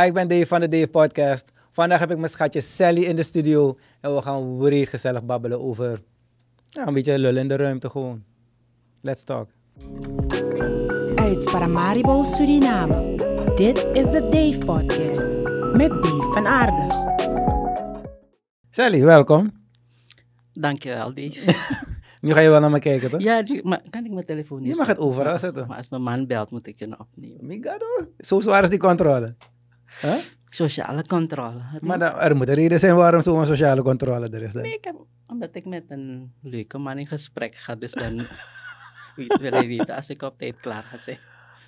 Ah, ik ben Dave van de Dave Podcast. Vandaag heb ik mijn schatje Sally in de studio. En we gaan weer gezellig babbelen over ja, een beetje lullen in de ruimte gewoon. Let's talk. Uit Paramaribo, Suriname. Dit is de Dave Podcast met Dave van Aarde. Sally, welkom. Dankjewel, Dave. nu ga je wel naar me kijken, toch? Ja, maar kan ik mijn telefoon niet Je mag het overal zetten. Maar als mijn man belt, moet ik je opnemen. Migado, zo zwaar is die controle. Sociale controle. Maar er moet een reden zijn waarom zo'n sociale controle er is. Dan. Nee, ik heb, omdat ik met een leuke man in gesprek ga. Dus dan weet, wil hij weten als ik op tijd klaar ga zijn.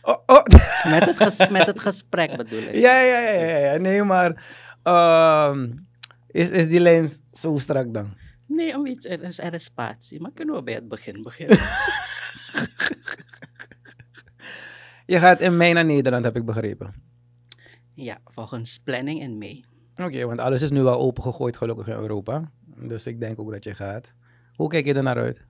Oh, oh. Met, het met het gesprek bedoel ik. Ja, ja, ja, ja. Nee, maar ehm, is, is die lijn zo strak dan? Nee, om iets, er is, er is spatie. Maar kunnen we bij het begin beginnen? Je gaat in mei naar Nederland, heb ik begrepen. Ja, volgens planning in mei. Oké, want alles is nu wel opengegooid gelukkig in Europa. Dus ik denk ook dat je gaat. Hoe kijk je er naar uit?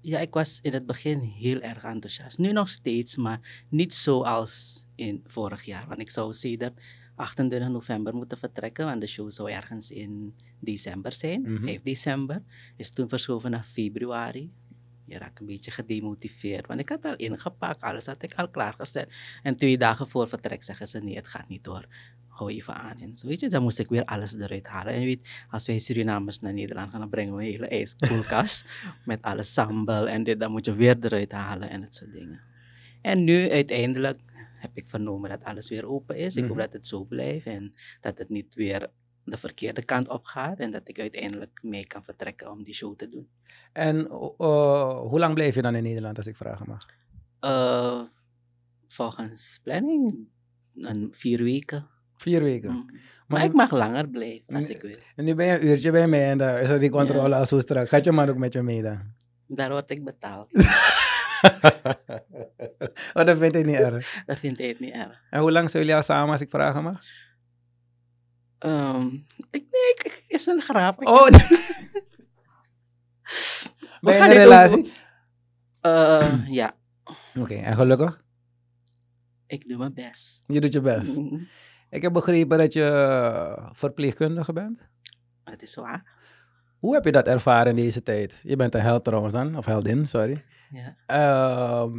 Ja, ik was in het begin heel erg enthousiast. Nu nog steeds, maar niet zoals in vorig jaar. Want ik zou zeker 28 november moeten vertrekken, want de show zou ergens in december zijn, 5 mhm. december. Is toen verschoven naar februari je raakt een beetje gedemotiveerd. Want ik had al ingepakt, alles had ik al klaargezet. En twee dagen voor vertrek zeggen ze nee, het gaat niet door. Hou even aan. En zo, weet je, dan moest ik weer alles eruit halen. En weet, als wij Surinamers naar Nederland gaan, dan brengen we een hele ijskoelkast met alle sambal en dit. Dan moet je weer eruit halen en dat soort dingen. En nu uiteindelijk heb ik vernomen dat alles weer open is. Ik hoop mhm. dat het zo blijft en dat het niet weer de verkeerde kant op gaat en dat ik uiteindelijk mee kan vertrekken om die show te doen. En eh, hoe lang bleef je dan in Nederland, als ik vragen mag? Eh, volgens planning een vier weken. Vier weken. Mm. Maar, ik mag langer blijven als ik wil. En nu ben je een uurtje bij mij en daar is er die controle ja. als zo strak. Gaat je man ook met je mee dan? Daar word ik betaald. Oh, dat vindt hij niet erg? Dat vindt hij niet erg. En hoe lang zullen jullie al samen als ik vragen mag? Um, ik, nee, ik, is een grap. oh. ben je relatie? Doen. Eh, ja. Oké, en gelukkig? Ik doe mijn best. Je doet je best. Mm-hmm. Ik heb begrepen dat je eh, verpleegkundige bent. Dat is waar. Hoe heb je dat ervaren in deze tijd? Je bent een held trouwens dan, of heldin, sorry. Ja. Ehm,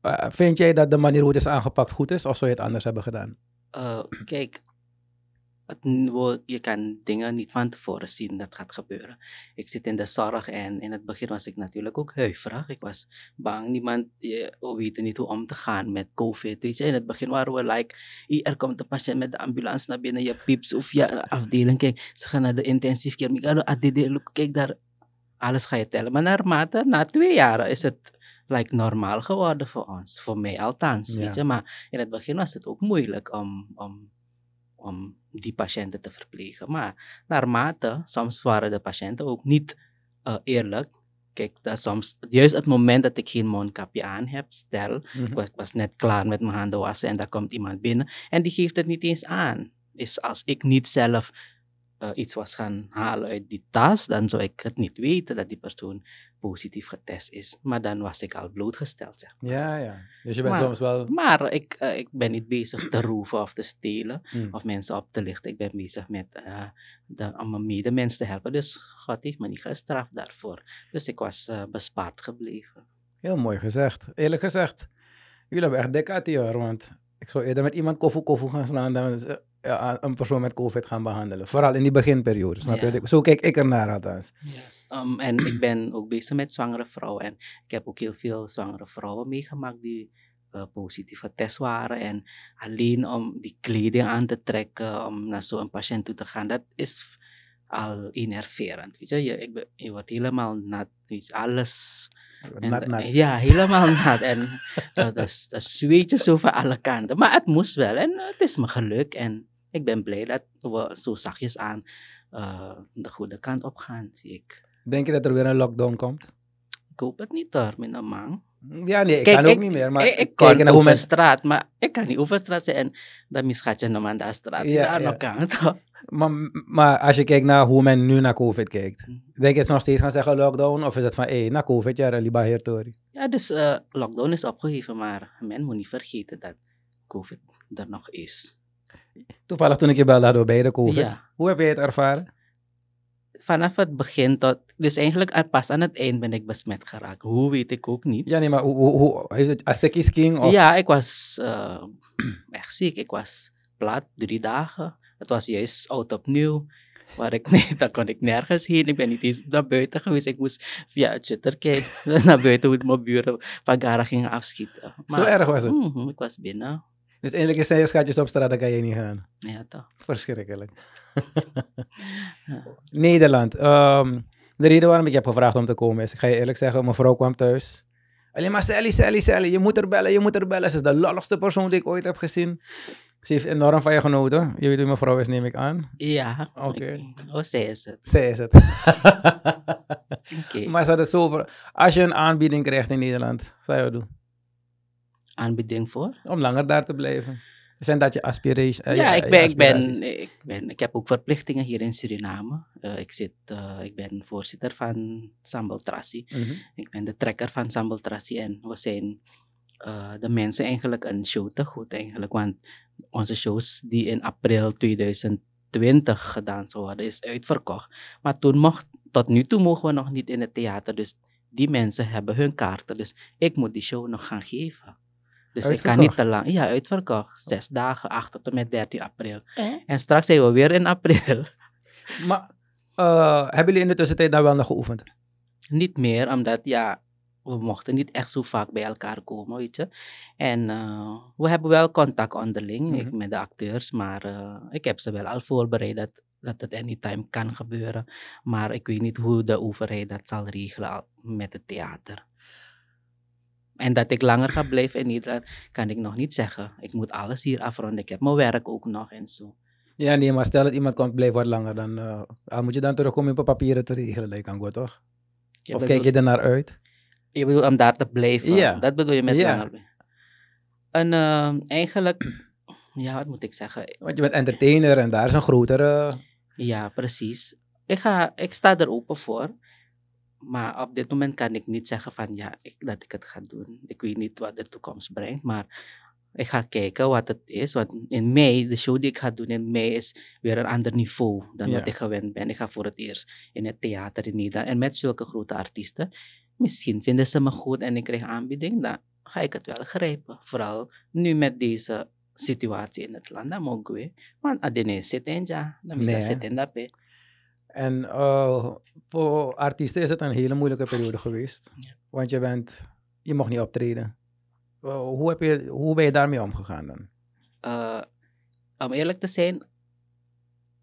eh, vind jij dat de manier hoe het is aangepakt goed is, of zou je het anders hebben gedaan? Uh, kijk, je kan dingen niet van tevoren zien dat gaat gebeuren. Ik zit in de zorg en in het begin was ik natuurlijk ook huiverig. Ik was bang, niemand weet niet hoe om te gaan met COVID. In het begin waren we like, er komt een patiënt met de ambulance naar binnen, je pieps of je afdeling. Kijk, ze gaan naar de intensief keer. Ik ga kijk daar, alles ga je tellen. Maar naarmate, na twee jaar is het like normaal geworden voor ons. Voor mij althans, weet je. Maar in het begin was het ook moeilijk om, om om die patiënten te verplegen. Maar naarmate, soms waren de patiënten ook niet eh, eerlijk. Kijk, dat soms, juist het moment dat ik geen mondkapje aan heb, stel, mhm. ik, was, net klaar met mijn handen wassen en daar komt iemand binnen en die geeft het niet eens aan. Is dus als ik niet zelf eh, iets was gaan halen uit die tas, dan zou ik het niet weten dat die persoon positief getest is. Maar dan was ik al blootgesteld, zeg maar. Ja, ja. Dus je bent maar, soms wel... Maar ik, eh, ik ben niet bezig te roeven of te stelen hmm. of mensen op te lichten. Ik ben bezig met uh, de, om mijn medemens te helpen. Dus God heeft me niet gestraft daarvoor. Dus ik was bespaard gebleven. Heel mooi gezegd. Eerlijk gezegd, jullie hebben echt dik uit die ik zou eerder met iemand koffie koffie gaan slaan dan een persoon met COVID gaan behandelen. Vooral in die beginperiode, snap je? Zo kijk ik ernaar althans. Yes. Um, en ik ben ook bezig met zwangere vrouwen. En ik heb ook heel veel zwangere vrouwen meegemaakt die uh, positieve getest waren. En alleen om die kleding aan te trekken, om naar zo'n patiënt toe te gaan, dat is al innerverend. Weet je, je, ik ben, je wordt helemaal nat. Dus alles. nat, eh, Ja, helemaal nat. En dat, dat, dat zo van alle kanten. Maar het moest wel. En eh, het is me geluk. En ik ben blij dat we zo zachtjes aan eh, de goede kant op gaan, zie ik. Denk je dat er weer een lockdown komt? Ik hoop het niet hoor, mijn man. Ja, nee, ik kan ook niet meer. Maar ik, kan naar over men... straat, maar ik kan niet over straat zijn. En dan misgaat je man de straat. Ja, daar ja. nog kan, toch? Maar, maar, als je kijkt naar hoe men nu naar COVID kijkt, mhm. denk je het nog steeds gaan zeggen lockdown? Of is het van, hé, na COVID, ja, Liba Hertori? Ja, dus eh, lockdown is opgegeven, maar men moet niet vergeten dat COVID er nog is. Toevallig toen ik je belde door bij de COVID. Ja. Hoe heb je het ervaren? Vanaf het begin tot, dus eigenlijk pas aan het eind ben ik besmet geraakt. Hoe weet ik ook niet. Ja, nee, maar hoe, hoe, het ging? Of? Ja, ik was uh, echt ziek. Ik was plat, drie dagen. Het ah. mm-hmm, was juist oud opnieuw. Waar ik, nee, dan kon ik nergens heen. Ik ben niet eens naar buiten geweest. Ik moest via het shutter kijken naar buiten hoe mijn buren Pagara gingen afschieten. Zo erg was het? ik was binnen. Dus eindelijk zijn je schatjes op straat, dan kan je niet gaan. Ja, toch. Ah. Verschrikkelijk. Nederland. de um, reden waarom ik je heb gevraagd om te komen is, ik ga je eerlijk zeggen, mijn vrouw kwam thuis. Alleen maar Sally, Sally, Sally, je moet er bellen, je moet er bellen. Ze is de lolligste persoon die ik ooit heb gezien. Ze heeft enorm van je genoten. Je weet wie vrouw is, neem ik aan. Ja. Oké. Okay. Oh, zij is het. Zij is het. Maar ze had het zo als je een aanbieding krijgt in Nederland, zou je wat doen? Aanbieding voor? Om langer daar te blijven. Zijn dat je aspiraties? Eh, ja, ik, ben, ik, ben, ik, ben, ik heb ook verplichtingen hier in Suriname. Eh, ik, zit, eh, ik ben voorzitter van Sambal Trassi. Mhm. Ik ben de trekker van Sambal Trassi en we zijn eh, de mensen eigenlijk een show te goed eigenlijk. Want onze shows die in april 2020 gedaan zouden worden, is uitverkocht. Maar toen mocht, tot nu toe mogen we nog niet in het theater. Dus die mensen hebben hun kaarten. Dus ik moet die show nog gaan geven. Dus ik kan niet te lang. Ja, uitverkocht. Zes dagen, achter tot en met 13 april. Eh? En straks zijn we weer in april. Maar eh, hebben jullie in de tussentijd daar wel nog geoefend? Niet meer, omdat ja, we mochten niet echt zo vaak bij elkaar komen, weet je. En eh, we hebben wel contact onderling mhm. met de acteurs, maar eh, ik heb ze wel al voorbereid dat, dat het anytime kan gebeuren. Maar ik weet niet hoe de overheid dat zal regelen met het theater. En dat ik langer ga blijven in Nederland, kan ik nog niet zeggen. Ik moet alles hier afronden. Ik heb mijn werk ook nog en zo. Ja, nee, maar stel dat iemand komt blijven wat langer, dan eh, moet je dan terugkomen om papieren te regelen, Dat aan goed, toch? of kijk je er naar uit? je bedoelt om daar te blijven. Dat bedoel je met yeah. En ehm, eigenlijk, ja, wat moet ik zeggen? Want je bent entertainer en daar is een grotere. Ja, precies. Ik, ga, ik sta er open voor. Maar op dit moment kan ik niet zeggen van ja, ik, dat ik het ga doen. Ik weet niet wat de toekomst brengt, maar ik ga kijken wat het is. Want in mei, de show die ik ga doen in mei is weer een ander niveau dan wat ik gewend ben. Ik ga voor het eerst in het theater in Nederland en met zulke grote artiesten. Misschien vinden ze me goed en ik krijg aanbieding, dan ga ik het wel grijpen. Vooral nu met deze situatie in het land, dan mogen we. Want adine zit in ja, dan is zit in dat En oh, voor artiesten is het een hele moeilijke periode geweest. Want je bent, je mag niet optreden. hoe, heb je, hoe ben je daarmee omgegaan dan? Eh, om eerlijk te zijn,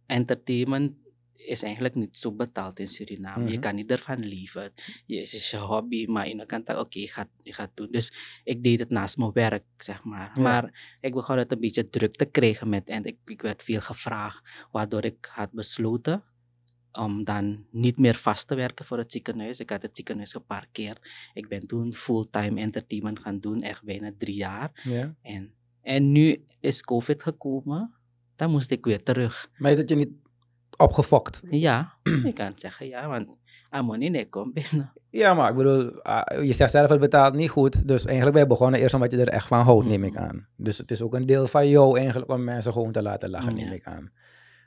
entertainment is eigenlijk niet zo betaald in Suriname. Je mhm. kan niet ervan leven. het is je hobby, maar in kan oké, okay, je, gaat, doen. Dus ik deed het naast mijn werk, zeg maar. Maar ik begon het een beetje druk te krijgen met en ik, werd veel gevraagd, waardoor ik had besloten om dan niet meer vast te werken voor het ziekenhuis. Ik had het ziekenhuis geparkeerd. Ik ben toen fulltime entertainment gaan doen, echt bijna drie jaar. Ja. En, en nu is COVID gekomen, dan moest ik weer terug. Maar dat je niet opgefokt. Ja, je kan het zeggen, ja, want Amonine komt binnen. Ja, maar ik bedoel, ah, je zegt zelf het betaalt niet goed. Dus eigenlijk ben je begonnen eerst omdat je er echt van houdt, neem ik mhm. aan. Dus het is ook een deel van jou eigenlijk om mensen gewoon te laten lachen, neem ik aan.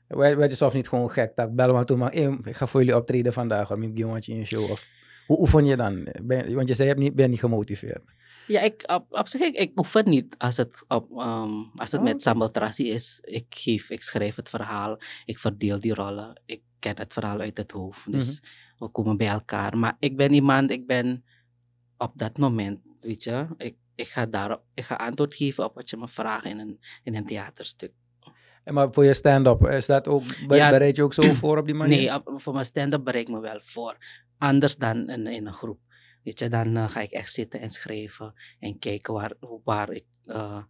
Weet je zelf niet gewoon gek dat bel maar toe, maar ik ga voor jullie optreden vandaag, om een jongetje in show. Of, hoe oefen je dan? want je zei je niet, ben niet gemotiveerd. Ja, ik, op, op zich, ik, ik, oefen niet als het, op, ehm, als het oh. met sambal is. Ik geef, ik schrijf het verhaal, ik verdeel die rollen, ik ken het verhaal uit het hoofd. Mhm. Dus we komen bij elkaar. Maar ik ben iemand, ik ben op dat moment, weet je, ik, ik, ga, daarop, ik ga antwoord geven op wat je me vraagt in een, in een theaterstuk. En maar voor je stand-up, is dat ook, bereid je ook zo voor op die manier? Nee, voor mijn stand-up bereik me wel voor. Anders dan in, in een groep. Weet dan eh, ga ik echt zitten en schrijven en kijken waar, waar ik eh,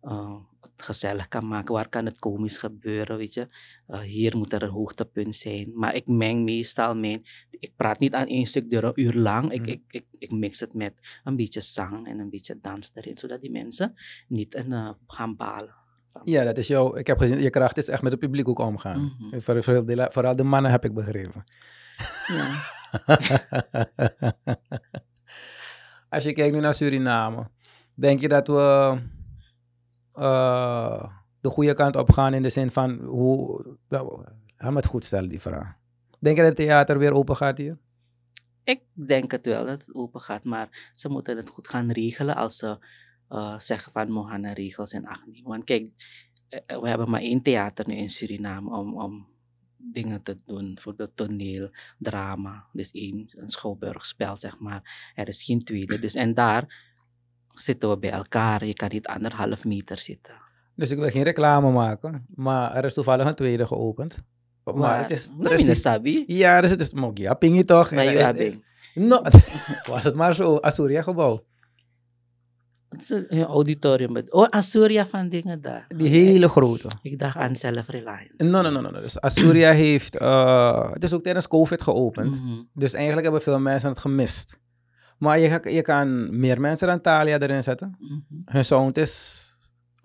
eh, het gezellig kan maken. Waar kan het komisch gebeuren, weet je. hier moet er een hoogtepunt zijn. Maar ik meng meestal mijn... Ik praat niet aan één stuk door een uur lang. Mm. Ik, ik, ik, mix het met een beetje zang en een beetje dans erin. Zodat die mensen niet een, gaan balen. Ja, dat is jouw... Ik heb gezien, je kracht is echt met het publiek ook omgaan. Mhm. vooral, de, vooral de mannen heb ik begrepen. Ja. Als je kijkt nu naar Suriname, denk je dat we eh, de goede kant op gaan in de zin van hoe. Nou, we het goed stellen, die vraag. Denk je dat het theater weer open gaat hier? Ik denk het wel dat het open gaat, maar ze moeten het goed gaan regelen als ze eh, zeggen van Mohana regels en acht niet. Want kijk, eh, we hebben maar één theater nu in Suriname om, om dingen te doen. Bijvoorbeeld toneel, drama. Dus één, een schouwburgspel, zeg maar. Er is geen tweede. Dus en daar zitten we bij elkaar. Je kan niet anderhalf meter zitten. Dus ik wil geen reclame maken, maar er is toevallig een tweede geopend. Maar, het is... Nou, er is sabi. Ja, dus het is... Mogia ping je toch? Nee, ja, ping. No, was het maar zo, Asuria gebouw. Een auditorium. Oh, Assyria van dingen daar. Die hele grote. Ik dacht aan self-reliance. Nee, nee, nee, no, Dus heeft. Eh, het is ook tijdens COVID geopend. Mhm. Dus eigenlijk hebben veel mensen het gemist. Maar je, je kan meer mensen dan Thalia erin zetten. Mhm. Hun sound is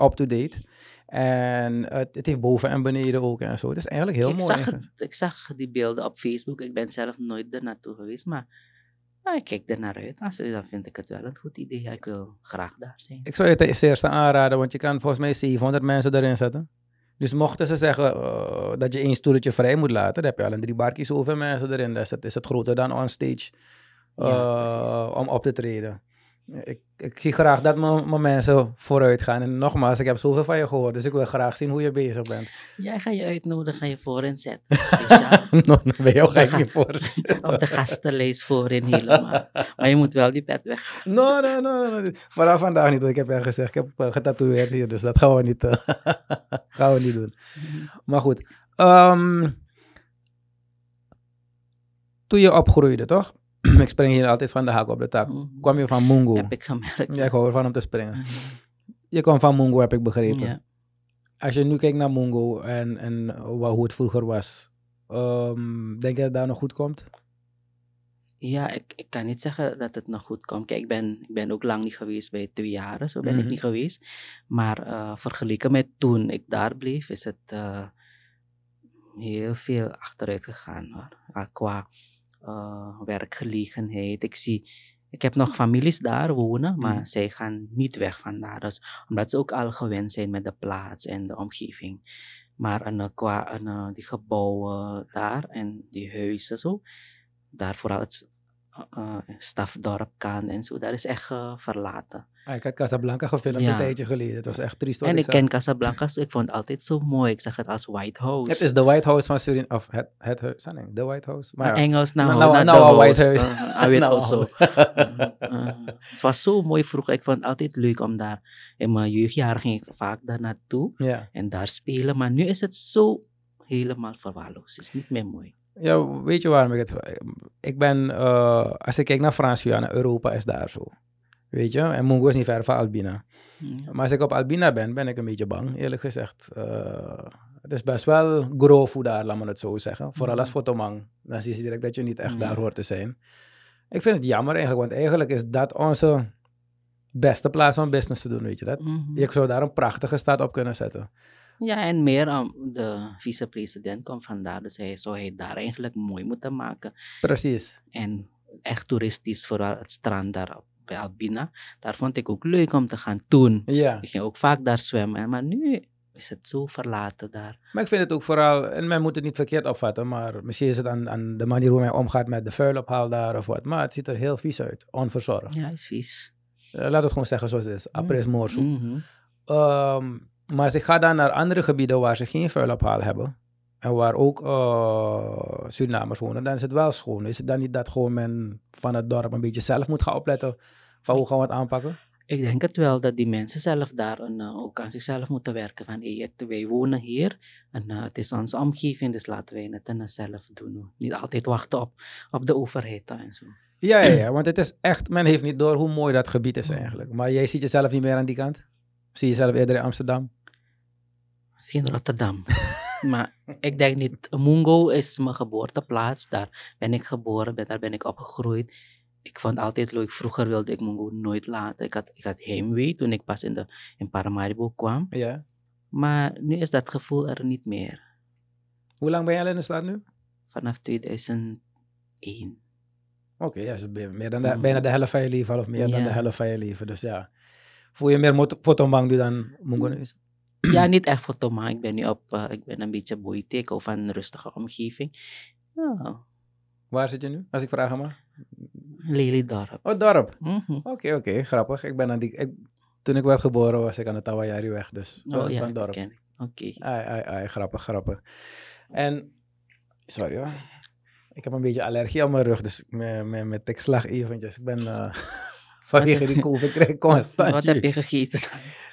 up-to-date. En het, heeft boven en beneden ook en zo. Het is eigenlijk heel ik mooi. Zag ik zag die beelden op Facebook. Ik ben zelf nooit er naartoe geweest. Maar nou, ik kijk er naar uit. Als, dan vind ik het wel een goed idee. Ik wil graag daar zijn. Ik zou je ten eerste aanraden, want je kan volgens mij 700 mensen erin zetten. Dus mochten ze zeggen eh, dat je één stoeltje vrij moet laten, dan heb je al een drie barkies over mensen erin. Dus het is het groter dan on stage eh, om op te treden ik, ik zie graag dat mijn mensen vooruit gaan. En nogmaals, ik heb zoveel van je gehoord, dus ik wil graag zien hoe je bezig bent. Jij ga je uitnodigen, ga je voorin zetten. Speciaal. no, bij jou ga ik voor. op de gastenlijst voorin helemaal. maar je moet wel die pet weg. nee nee nee. no. Vanaf vandaag niet, ik heb ja gezegd, ik heb eh, getatoeëerd hier, dus dat gaan we niet, eh, gaan we niet doen. Mhm. Maar goed, um, toen je opgroeide, toch? ik spring hier altijd van de haak op de tak. Kom mhm. je van Mungo? Heb ik gemerkt. ik hou ervan om te springen. Mhm. Je kwam van Mungo, heb ik begrepen. Als je nu kijkt naar Mungo en, en hoe het vroeger was, ehm, denk je dat daar nog goed komt? Ja, ik, ik kan niet zeggen dat het nog goed komt. Kijk, ik ben, ik ben ook lang niet geweest bij twee jaren, zo ben ik mhm. niet geweest. Maar uh, vergeleken met toen ik daar bleef, is het eh, heel veel achteruit gegaan ah, qua eh, werkgelegenheid. Ik zie, ik heb nog families daar wonen, maar zij gaan niet weg vandaar. Dus, omdat ze ook al gewend zijn met de plaats en de omgeving. Maar qua die gebouwen daar en die huizen zo, daar vooral het uh, stafdorp kan en zo, daar is echt verlaten ik had Casablanca gefilmd ja. een tijdje geleden. Het was echt triest. En ik, ken Casablanca, ik vond het altijd zo mooi. Ik zeg het als White House. Het is de White House van Suriname. Of het, het huis. De White House. Maar, Engels, nou, nou, White House. Uh, weet nou. also. het was zo mooi vroeger. Ik vond het altijd leuk om daar. In mijn jeugdjaar ging ik vaak daar naartoe. Ja. En daar spelen. Maar nu is het zo helemaal verwaarloosd. Het is niet meer mooi. Ja, weet je waarom ik het... Ik ben... als ik kijk naar frans Europa is daar zo. Weet je, en Mungo is niet ver van Albina. Hmm. Maar als ik op Albina ben, ben ik een beetje bang, eerlijk gezegd. Eh, het is best wel grof daar, laat me het zo zeggen. Vooral als hmm. fotomang. Dan zie je direct dat je niet echt daar hmm. hoort te zijn. Ik vind het jammer eigenlijk, want eigenlijk is dat onze beste plaats om business te doen, weet je dat? Mm zou daar een prachtige stad op kunnen zetten. Ja, en meer, um, de vicepresident komt vandaar, dus hij zou hij daar eigenlijk mooi moeten maken. Precies. En echt toeristisch, vooral het strand daarop bij Albina, daar vond ik ook leuk om te gaan doen. Ja. Ik ging ook vaak daar zwemmen, maar nu is het zo verlaten daar. Maar ik vind het ook vooral, en men moet het niet verkeerd opvatten, maar misschien is het aan, aan de manier hoe men omgaat met de vuilophaal daar of wat, maar het ziet er heel vies uit, onverzorgd. Ja, is vies. Eh, laat het gewoon zeggen zoals het is, après mm. mm maar ze gaan dan naar andere gebieden waar ze geen vuilophaal hebben. En waar ook uh, Surinamers wonen, dan is het wel schoon. Is het dan niet dat gewoon men van het dorp een beetje zelf moet gaan opletten van hoe gaan we het aanpakken? Ik denk het wel dat die mensen zelf daar een, eh, ook aan zichzelf moeten werken. Van hey, wij wonen hier en eh, het is onze omgeving, dus laten wij het dan zelf doen. Niet altijd wachten op, op de overheid en zo. Ja, ja, ja, want het is echt, men heeft niet door hoe mooi dat gebied is eigenlijk. Maar jij ziet jezelf niet meer aan die kant? Zie je jezelf eerder in Amsterdam? Misschien Rotterdam. maar ik denk niet. Mungo is mijn geboorteplaats. Daar ben ik geboren, ben, daar ben ik opgegroeid. Ik vond het altijd leuk. Vroeger wilde ik Mungo nooit laten. Ik had, ik had heimwee toen ik pas in, de, in Paramaribo kwam. Ja. Maar nu is dat gevoel er niet meer. Hoe lang ben jij in de stad nu? Vanaf 2001. Oké, ja, dus meer dan mm. bijna de helft van je leven, of meer dan de helft van je leven. Dus ja, voel je meer motombang nu dan Mungo mm. is? ja, niet echt voor Toma. Ik ben nu op, eh, ik ben een beetje boeitig. Ik hou van een rustige omgeving. Waar zit je nu, als ik vraag maar? Dorp Oh, dorp. Mhm. Oké, oké, grappig. Ik ben aan die, ik, toen ik werd geboren was ik aan de weg dus oh, ja, van dorp. Oké. Ai, ai, ai, grappig, grappig. En, sorry hoor. Ik heb een beetje allergie aan mijn rug, dus met met tekstslag eventjes. Ik ben... Eh, vanwege die COVID constant. Wat heb je gegeten?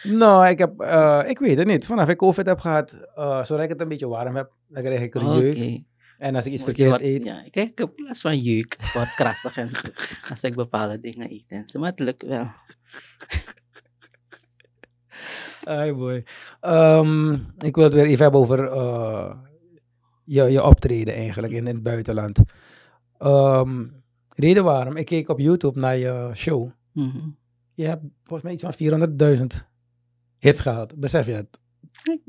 Nou, ik heb, eh, ik weet het niet. Vanaf ik COVID heb gehad, uh, zodra ik het een beetje warm heb, dan krijg ik een jeuk. En als ik iets verkeerds eet. Ja, ik heb last van jeuk, wat krassig en als ik bepaalde dingen eet. En maar het lukt wel. Ai boy. Ehm, ik wil het weer even hebben over eh, je, je optreden eigenlijk in, het buitenland. Ehm, reden waarom, ik keek op YouTube naar je show. Mhm. Je hebt volgens mij iets van 400.000 hits gehad. Besef je het?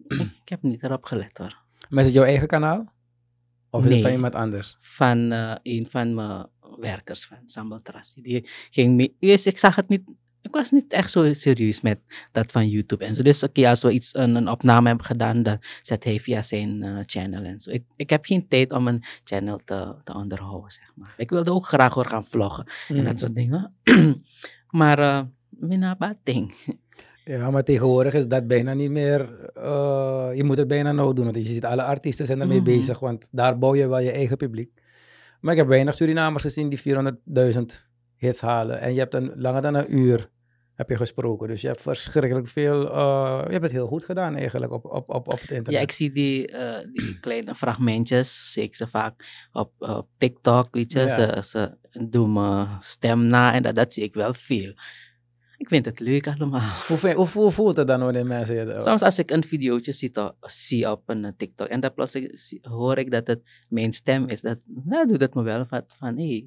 Ik, heb niet erop gelet hoor. Maar is het jouw eigen kanaal? Of is het van iemand anders? Van uh, een van mijn werkers van Sambal Trassi. Die ging mee. Dus ik zag het niet ik was niet echt zo serieus met dat van YouTube en zo. Dus oké, als we iets, een, een, opname hebben gedaan, dan zet hij via zijn eh, channel en zo. Ik, ik heb geen tijd om een channel te, te onderhouden, zeg maar. Ik wilde ook graag hoor gaan vloggen en dat mm. soort dingen. maar, uh, bad ding. Ja, maar tegenwoordig is dat bijna niet meer. Eh, je moet het bijna nou doen, want je ziet alle artiesten zijn ermee mhm. bezig, want daar bouw je wel je eigen publiek. Maar ik heb weinig Surinamers gezien die 400.000 hits halen. En je hebt dan langer dan een uur heb je gesproken. Dus je hebt verschrikkelijk veel, eh, je hebt het heel goed gedaan eigenlijk op, op, op, op het internet. Ja, ik zie die, eh, die kleine fragmentjes, zie ik ze vaak op, TikTok, weet Ze, ze, doen mijn stem na en dat, dat zie ik wel veel. Ik vind het leuk allemaal. Hoe, hoe, voelt het dan wanneer mensen Soms als ik een videootje zie, zie op een TikTok en dan plots hoor ik dat het mijn stem is, dat, doet het me wel van, van hé, hey,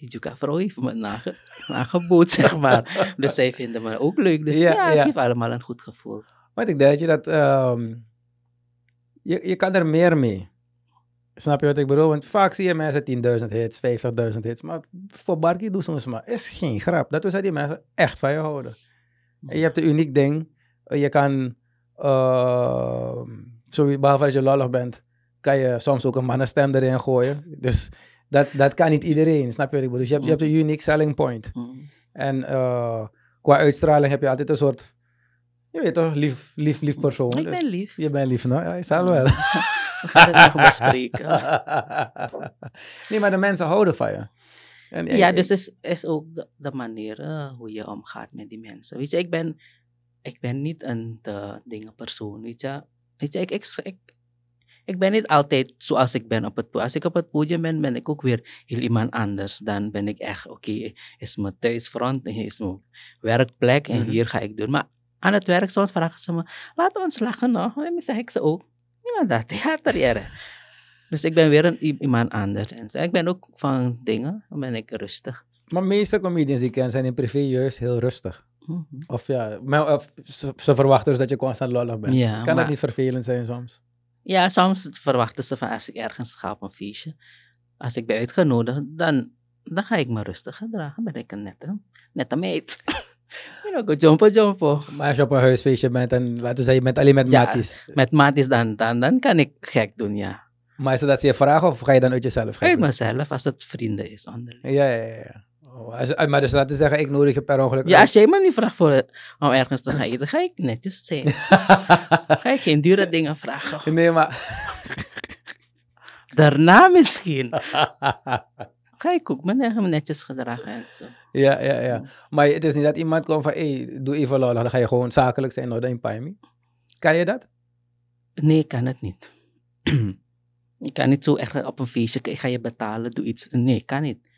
die Juka vrouw heeft me nageboot, zeg maar. dus zij vinden me ook leuk. Dus ja, het geeft allemaal een goed gevoel. Want ik denk dat je dat... Ehm, je, je kan er meer mee. Snap je wat ik bedoel? Want vaak zie je mensen 10.000 hits, 50.000 hits. Maar voor Barkie doen ze maar. Is geen grap. Dat is die mensen echt van je houden. En je hebt een uniek ding. Je kan, uh, behalve als je lollig bent, kan je soms ook een mannenstem erin gooien. Dus dat, dat kan niet iedereen, snap je wat ik bedoel? Dus je hebt, je hebt een mm. unique selling point. Mm. En eh, qua uitstraling heb je altijd een soort, je weet toch, lief, lief, lief persoon. Ik ben lief. je bent lief, nou ja, ik zal wel. We gaan het nog bespreken. nee, maar de mensen houden van je. ja, dus het is, is ook de, manier eh, hoe je omgaat met die mensen. Weet je, ik ben, ik ben niet een te eh, dingen persoon, weet je. Weet je, ik, ik, ik ik ben niet altijd zoals ik ben op het podium. Als ik op het podium ben, ben ik ook weer iemand anders. Dan ben ik echt, oké, okay, is mijn thuisfront, is mijn werkplek en mhm. hier ga ik doen. Maar aan het werk, soms vragen ze me, laten we ons lachen nog. En zeg ik ze ook, ja, dat theater, ja. Dus ik ben weer een, iemand anders. En ik ben ook van dingen, dan ben ik rustig. Maar meeste comedians die ik ken zijn in privé juist heel rustig. Mhm. Of ja, of, ze, verwachten dus dat je constant lollig bent. kan dat niet vervelend zijn soms? Ja, soms verwachten ze van als ik ergens ga op een feestje. Als ik ben uitgenodigd, dan, dan ga ik me rustig gedragen. Ben ik een nette, nette meid. Ja, go jumpo, jumpo. Maar als je op een huisfeestje bent en laten we zeggen, alleen met ja, met Matis dan, dan, dan kan ik gek doen, ja. Maar is dat je vraag of ga je dan uit jezelf gaan? Uit mezelf, als het vrienden is onderling. Ja, ja, ja. Oh, maar dus laten zeggen, ik nodig je per ongeluk. Ja, als jij me niet vraagt voor het, om ergens te gaan eten, ga ik netjes zijn. ga ik geen dure dingen vragen. Nee, maar. Daarna misschien. ga ik ook me netjes gedragen en zo. Ja, ja, ja. Maar het is niet dat iemand komt van, hé, hey, doe even lol. Dan ga je gewoon zakelijk zijn, naar dan in Kan je dat? Nee, ik kan het niet. ik kan niet zo echt op een feestje, ik ga je betalen, doe iets. Nee, ik kan niet.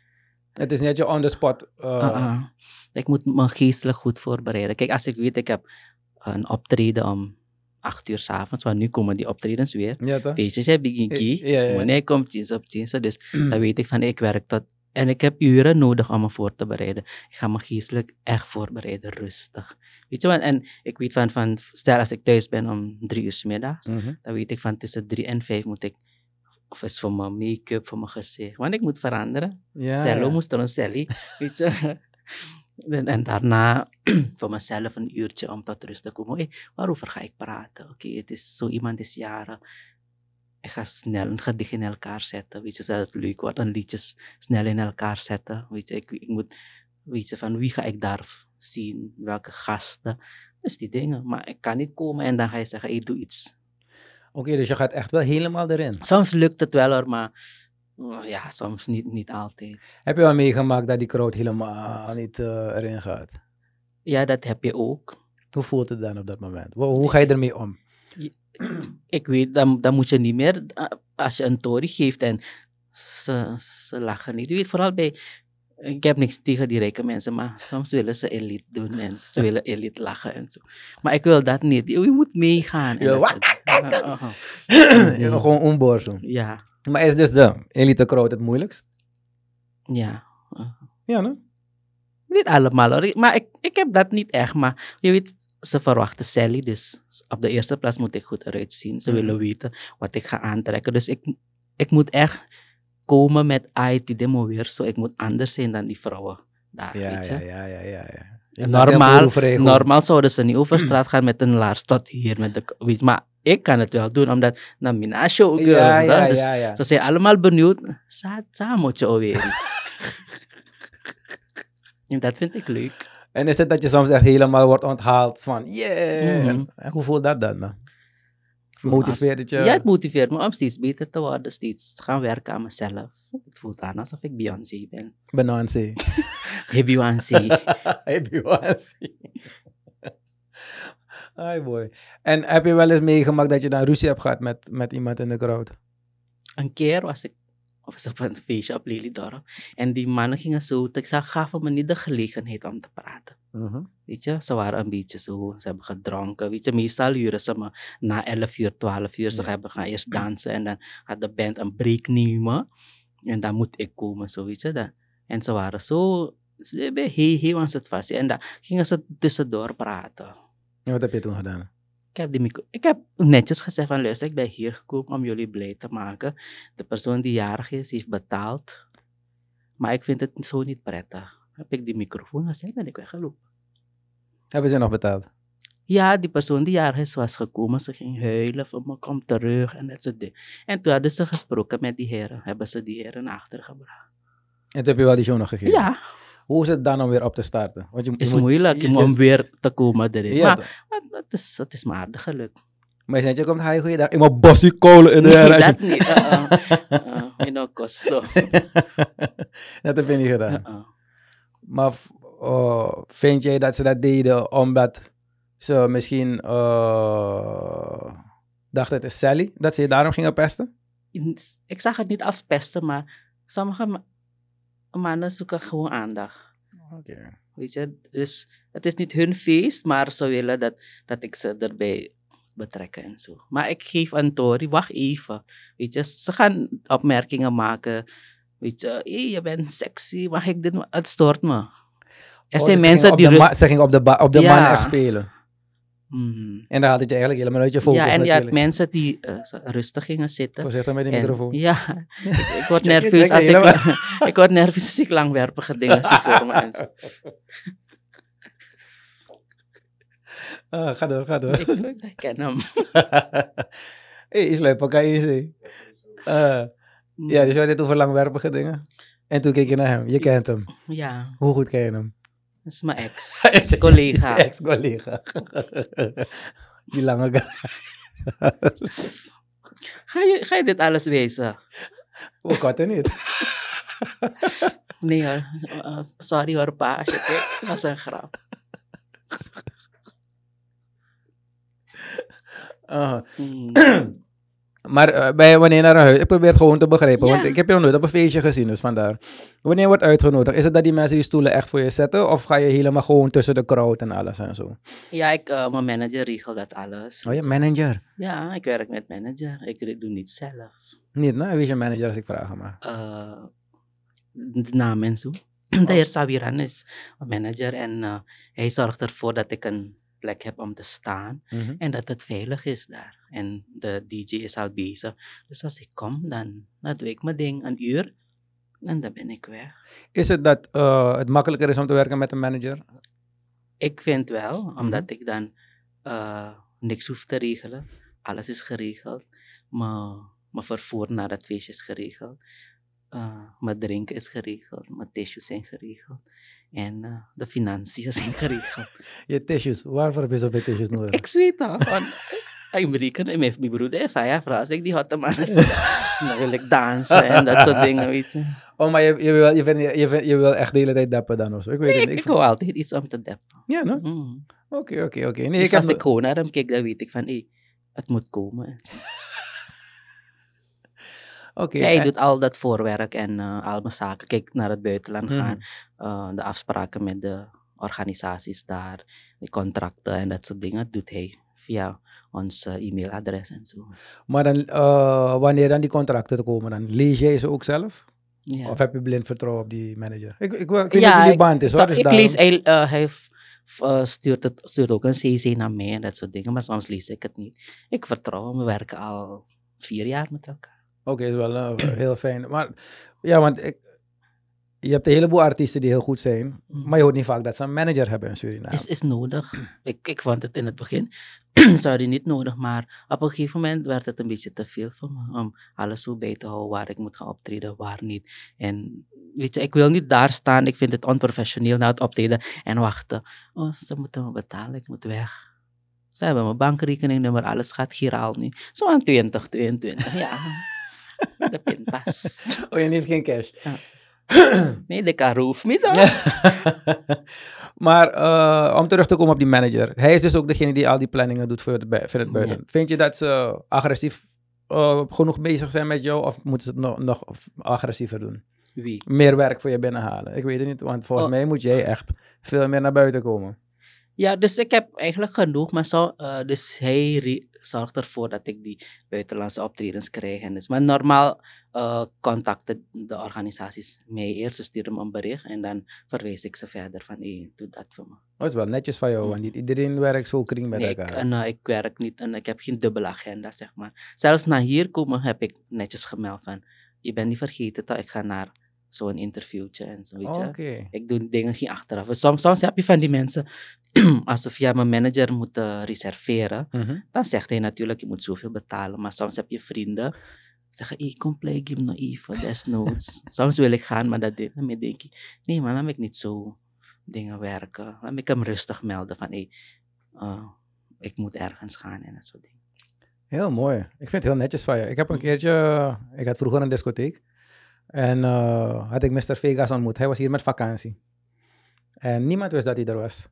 Het is net je on the spot. Ik eh, ah, ah. moet me geestelijk goed voorbereiden. Kijk, als ik weet, ik heb een optreden om acht uur s avonds, want nu komen die optredens weer. Ja, Feestjes heb ik in Wanneer komt op jeans? Dus mm. dan weet ik van, ik werk tot... En ik heb uren nodig om me voor te bereiden. Ik ga me geestelijk echt voorbereiden, rustig. Weet je, wel? en ik weet van, van, stel als ik thuis ben om drie uur s middags, mhm. dan weet ik van tussen drie en vijf moet ik of is voor mijn make-up, voor mijn gezicht. Want ik moet veranderen. Ja, Cello moest er een cellie. weet je. En, daarna voor mezelf een uurtje om tot rust te komen. Hey, waarover ga ik praten? Oké, het is zo iemand is jaren. Ik ga snel een gedicht in elkaar zetten. Weet je, zodat het leuk wordt. Een liedje snel in elkaar zetten. Weet je, ik, ik moet weten van wie ga ik daar zien? Welke gasten? Dus die dingen. Maar ik kan niet komen en dan ga je zeggen, ik doe iets Oké, dus je gaat echt wel helemaal erin. Soms lukt het wel hoor, maar oh, ja, soms niet, niet altijd. Heb je wel meegemaakt dat die crowd helemaal niet eh, erin gaat? Ja, dat heb je ook. Hoe voelt het dan op dat moment? Hoe, hoe ga je ermee om? Ik weet, dan, dan moet je niet meer, eh, als je een tory geeft en ze, ze lachen niet. Je weet, vooral bij ik heb niks tegen die rijke mensen, maar soms willen ze elite doen en ze willen elite lachen en zo. Maar ik wil dat niet. Je moet meegaan. Je wil gewoon onborzen. Ja. Maar is dus de elite crowd het moeilijkst? Ja. Ja, hè? Niet allemaal hoor. Maar ik, ik heb dat niet echt. Maar je weet, ze verwachten Sally. Dus op de eerste plaats moet ik goed eruit zien. Ze mhm. willen weten wat ik ga aantrekken. Dus ik, ik moet echt komen met ait demo weer zo, ik moet anders zijn dan die vrouwen daar, ja, weet je? Ja, ja, ja, ja. ja. Normaal, normaal zouden ze niet over straat gaan met een laars tot hier, met de, weet, maar ik kan het wel doen, omdat naar mijn show ja, dus, Ze zijn allemaal benieuwd, samen je alweer. dat vind ik leuk. En is het dat je soms echt helemaal wordt onthaald van, yeah. Mhm. Hoe voelt dat dan, man? Motiveert je? Ja, het motiveert me om steeds beter te worden, steeds te gaan werken aan mezelf. Het voelt aan alsof ik Beyoncé ben. Beyoncé. hey Beyoncé. hey Beyoncé. Ai boy. En heb je wel eens meegemaakt dat je dan ruzie hebt gehad met, met iemand in de crowd? Een keer was ik of ze op een feestje op Lelydorp. En die mannen gingen zo, ik zag, gaven me niet de gelegenheid om te praten. Mhm. Weet je, ze waren een beetje zo, ze hebben gedronken. Weet je, meestal huren ze me na 11 uur, 12 uur. Ze hebben, gaan eerst dansen en dan gaat de band een break nemen. En dan moet ik komen, zo weet je. En ze waren zo, hey, heel was het vast. En dan gingen ze tussendoor praten. En wat heb je toen gedaan? Ik heb, micro, ik heb netjes gezegd van luister, ik ben hier gekomen om jullie blij te maken. De persoon die jarig is, heeft betaald. Maar ik vind het zo niet prettig. Heb ik die microfoon gezet, ben ik weggelopen. Hebben ze nog betaald? Ja, die persoon die jarig is, was gekomen. Ze ging huilen van me, kom terug en dat soort dingen. En toen hadden ze gesproken met die heren. Hebben ze die heren achtergebracht. En toen heb je wel die show nog gegeven? Ja hoe is het dan om weer op te starten? Want is moeilijk om weer te komen erin. Ja, het, is, het is maar aardig geluk. Maar je je komt hij goede dag in mijn bossie kolen in de Nee, dat niet. Uh -uh. uh, kost zo. dat heb je niet gedaan. Uh-uh. Maar oh, vind jij dat ze dat deden omdat ze misschien eh, dachten het is Sally, dat ze daarom gingen pesten? Ik zag het niet als pesten, maar sommige mannen zoeken gewoon aandacht. Oké. Weet je, dus het is niet hun feest, maar ze willen dat, dat ik ze erbij betrekken en zo. Maar ik geef aan Tori, wacht even. Weet je, ze gaan opmerkingen maken. Weet je, je bent sexy, mag ik dit? Het stort me. Er oh, zijn mensen die. Ze gingen op de, op de ja. spelen. Mhm. En daar had het je eigenlijk helemaal uit je focus. Ja, en je had mensen die eh, rustig gingen zitten. Voorzichtig met die microfoon. Ja, ik word nerveus als ik, ik word nerveus als ik langwerpige dingen zie voor me mensen. Ah, ga door, ga door. Ik, ken hem. hey, is leuk, kan je zien. Uh, ja, dus we hadden het over langwerpige dingen. En toen keek je naar hem. Je kent hem. Ja. Hoe goed ken je hem? Dat is mijn ex. Ex-collega. Ex-collega. Die lange ga, je, ga je dit alles wezen? Ik had het niet. nee hoor. Uh, sorry hoor, pa. Als je Dat was een grap. Uh. Mm. Maar eh, bij, wanneer naar een huis, ik probeer het gewoon te begrijpen, want ik heb je nog nooit op een feestje gezien, dus vandaar. Wanneer wordt uitgenodigd, is het dat die mensen die stoelen echt voor je zetten, of ga je helemaal gewoon tussen de crowd en alles en zo? Ja, ik, uh, mijn manager regelt dat alles. Oh ja, manager? Ja, ik werk met manager, ik doe niet zelf. Niet, nou, wie is je manager als ik vraag maar? Uh, de naam en zo. De heer Sawiran is mijn manager en hij zorgt ervoor dat ik een plek heb om te staan. Mhm. En dat het veilig is daar. En de DJ is al bezig. Dus als ik kom, dan, dan doe ik mijn ding een uur. En dan ben ik weg. Is het dat eh, het makkelijker is om te werken met een manager? Ik vind wel, mhm. omdat ik dan eh, niks hoef te regelen. Alles is geregeld. Maar mijn vervoer naar het feestje is geregeld uh, ah, mijn drinken is geregeld, mijn tissues zijn geregeld en ah, de financiën zijn geregeld. je tissues, waarvoor heb je zoveel tissues nodig? Ik zweet al. Ik rekenen met mijn broer, if hij vraagt, ik die had hem aan Dan wil ik dansen en dat soort dingen, Oh, maar je, je, wil, je, wil echt de hele tijd deppen dan of zo? Ik weet nee, het, ik, ik, wil altijd iets om te deppen. Ja, no? Mm. Oké, oké, oké. Dus ik als heb... ik gewoon naar hem kijk, dan weet ik van, hé, het moet komen. Okay, Zij eh. doet al dat voorwerk en uh, al mijn zaken. Kijk naar het buitenland mhm. gaan. Eh, de afspraken met de organisaties daar. De contracten en dat soort dingen doet hij via ons e-mailadres en zo. Maar dan, wanneer dan die contracten komen, dan lees jij ze ook zelf? Of heb je blind vertrouwen op die manager? Ik, ik, ik weet ja, niet die band is. dus ik lees, hij, stuurt, het, stuurt ook een CC naar mij en dat soort dingen. Maar soms lees ik het niet. Ik vertrouw hem. We werken al vier jaar met elkaar. Oké, is eh, wel heel fijn. Maar ja, want ik, je hebt een heleboel artiesten die heel goed zijn, mm. maar je hoort niet vaak dat ze een manager hebben in Suriname. Is, is nodig. Ik, ik vond het in het begin, sorry, niet nodig, maar op een gegeven moment werd het een beetje te veel voor me om alles zo bij te houden waar ik moet gaan optreden, waar niet. En weet je, ik wil niet daar staan, ik vind het onprofessioneel na het optreden en wachten. Oh, ze moeten me betalen, ik moet weg. Ze hebben mijn bankrekeningnummer, alles gaat giraal nu. Zo aan 20, 22, ja. de pinpas. Oh, je neemt geen cash? nee, de kar niet dan. maar eh, om terug te komen op die manager. Hij is dus ook degene die al die planningen doet voor, voor het buiten. Vind je dat ze agressief eh, genoeg bezig zijn met jou? Of moeten ze het nog, nog agressiever doen? Wie? Meer werk voor je binnenhalen. Ik weet het niet, want volgens oh. mij moet jij echt veel meer naar buiten komen. Ja, dus ik heb eigenlijk genoeg, maar zo, eh, dus hij zorgt ervoor dat ik die buitenlandse optredens krijg. En dus, maar normaal eh, contacten de organisaties mij eerst. Ze sturen me een bericht en dan verwijs ik ze verder van hey, doe dat voor me. Dat oh, is wel netjes van jou, mm. want niet iedereen werkt zo kring met nee, elkaar. Ik, ik werk niet en ik heb geen dubbele agenda, zeg maar. Zelfs na hier komen heb ik netjes gemeld van je bent niet vergeten toch ik ga naar zo'n interviewtje en zo, Ik doe dingen geen achteraf. Soms, soms heb je van die mensen alsof via mijn manager moet eh, reserveren, mhm. dan zegt hij natuurlijk, je moet zoveel betalen. Maar soms heb je vrienden zeggen, ik kom play game nog even, desnoods. soms wil ik gaan, maar dat denk, dan denk ik, nee man, laat ik niet zo dingen werken. Laat ik hem rustig melden van, eh, ik moet ergens gaan en dat soort dingen. Heel mooi. Ik vind het heel netjes van je. Ik heb een keertje, eh, ik had vroeger een discotheek. En had ik Mr. Vegas ontmoet. Hij was hier met vakantie. En niemand wist dat hij er was.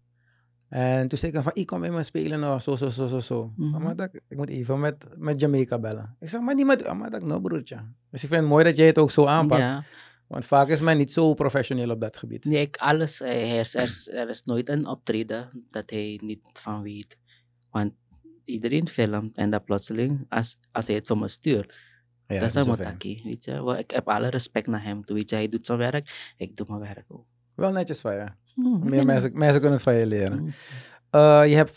En toen zei ik van, ik kom in mijn spelen, nou, zo, zo, zo, zo, zo. Mhm. dat, ik moet even met, met Jamaica bellen. Ik zeg, maar niet met maar dat, nou broertje. Dus ik vind het mooi dat jij het ook zo aanpakt. Want vaak is men niet zo professioneel op dat gebied. Nee, ik, alles, er eh, is, er, is, er is nooit een optreden dat hij niet van weet. Want iedereen filmt en dat plotseling, als, als hij het voor me stuurt, dat is een motaki, weet je. Ik heb alle respect naar hem, weet je. Hij doet zijn werk, ik doe mijn werk ook. Wel netjes van je. Hmm, Meer mensen, kunnen van je leren. Hmm. Eh, je hebt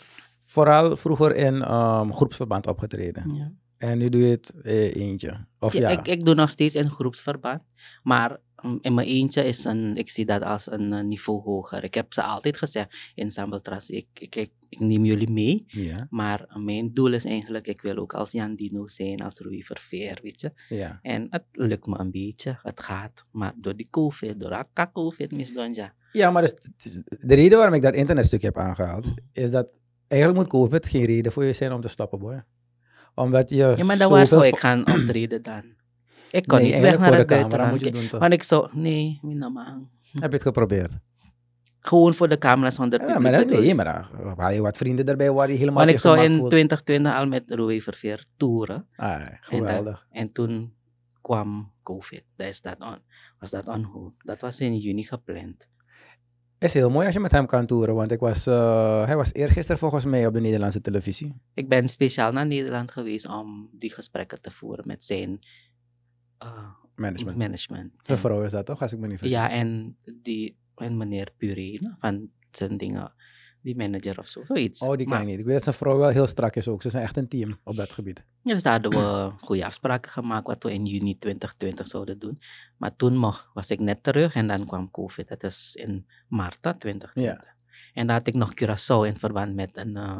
vooral vroeger in ehm, groepsverband opgetreden. Ja. En nu doe je het eh, eentje. Of ja, ja. Ik, ik, doe nog steeds in groepsverband. Maar in mijn eentje is een, ik zie dat als een eh, niveau hoger. Ik heb ze altijd gezegd in Trust, ik, ik, ik, neem jullie mee. Ja. Maar mijn doel is eigenlijk, ik wil ook als Jan Dino zijn, als Louis Verveer, weet je. Ja. En het lukt me een beetje, het gaat. Maar door die COVID, door akka COVID, donja. Ja, maar de reden waarom ik dat internetstuk heb aangehaald, is dat eigenlijk moet COVID geen reden voor je zijn om te stoppen, boy. Omdat je. Ja, maar daar zou ik gaan optreden dan. Ik kon niet weg naar het camera. Want ik zo, nee, mina man. Hm. Heb je het geprobeerd? Gewoon voor de camera zonder publiek. Ja, maar nee, maar je wat vrienden erbij waar je helemaal Want ik zou in 2020 al met Rui Verveer toeren. Ah, geweldig. En, toen kwam COVID. daar is dat on, was dat on hold. Dat was in juni gepland. Het is heel mooi als je met hem kan toeren, want ik was, uh, hij was eergisteren volgens mij op de Nederlandse televisie. Ik ben speciaal naar Nederland geweest om die gesprekken te voeren met zijn Ah, management. management. Zijn vrouw is dat toch, als ik me niet vergis? Ja, en, die, en meneer pure, van zijn dingen, die manager of zo, zoiets. Oh, die maar, kan ik niet. Ik weet dat zijn vrouw wel heel strak is ook. Ze zijn echt een team op dat gebied. Ja, dus daar hadden we goede afspraken gemaakt wat we in juni 2020 zouden doen. Maar toen mocht, was ik net terug en dan kwam COVID. Dat is in maart 2020. Ja. En daar had ik nog Curaçao in verband met een, eh,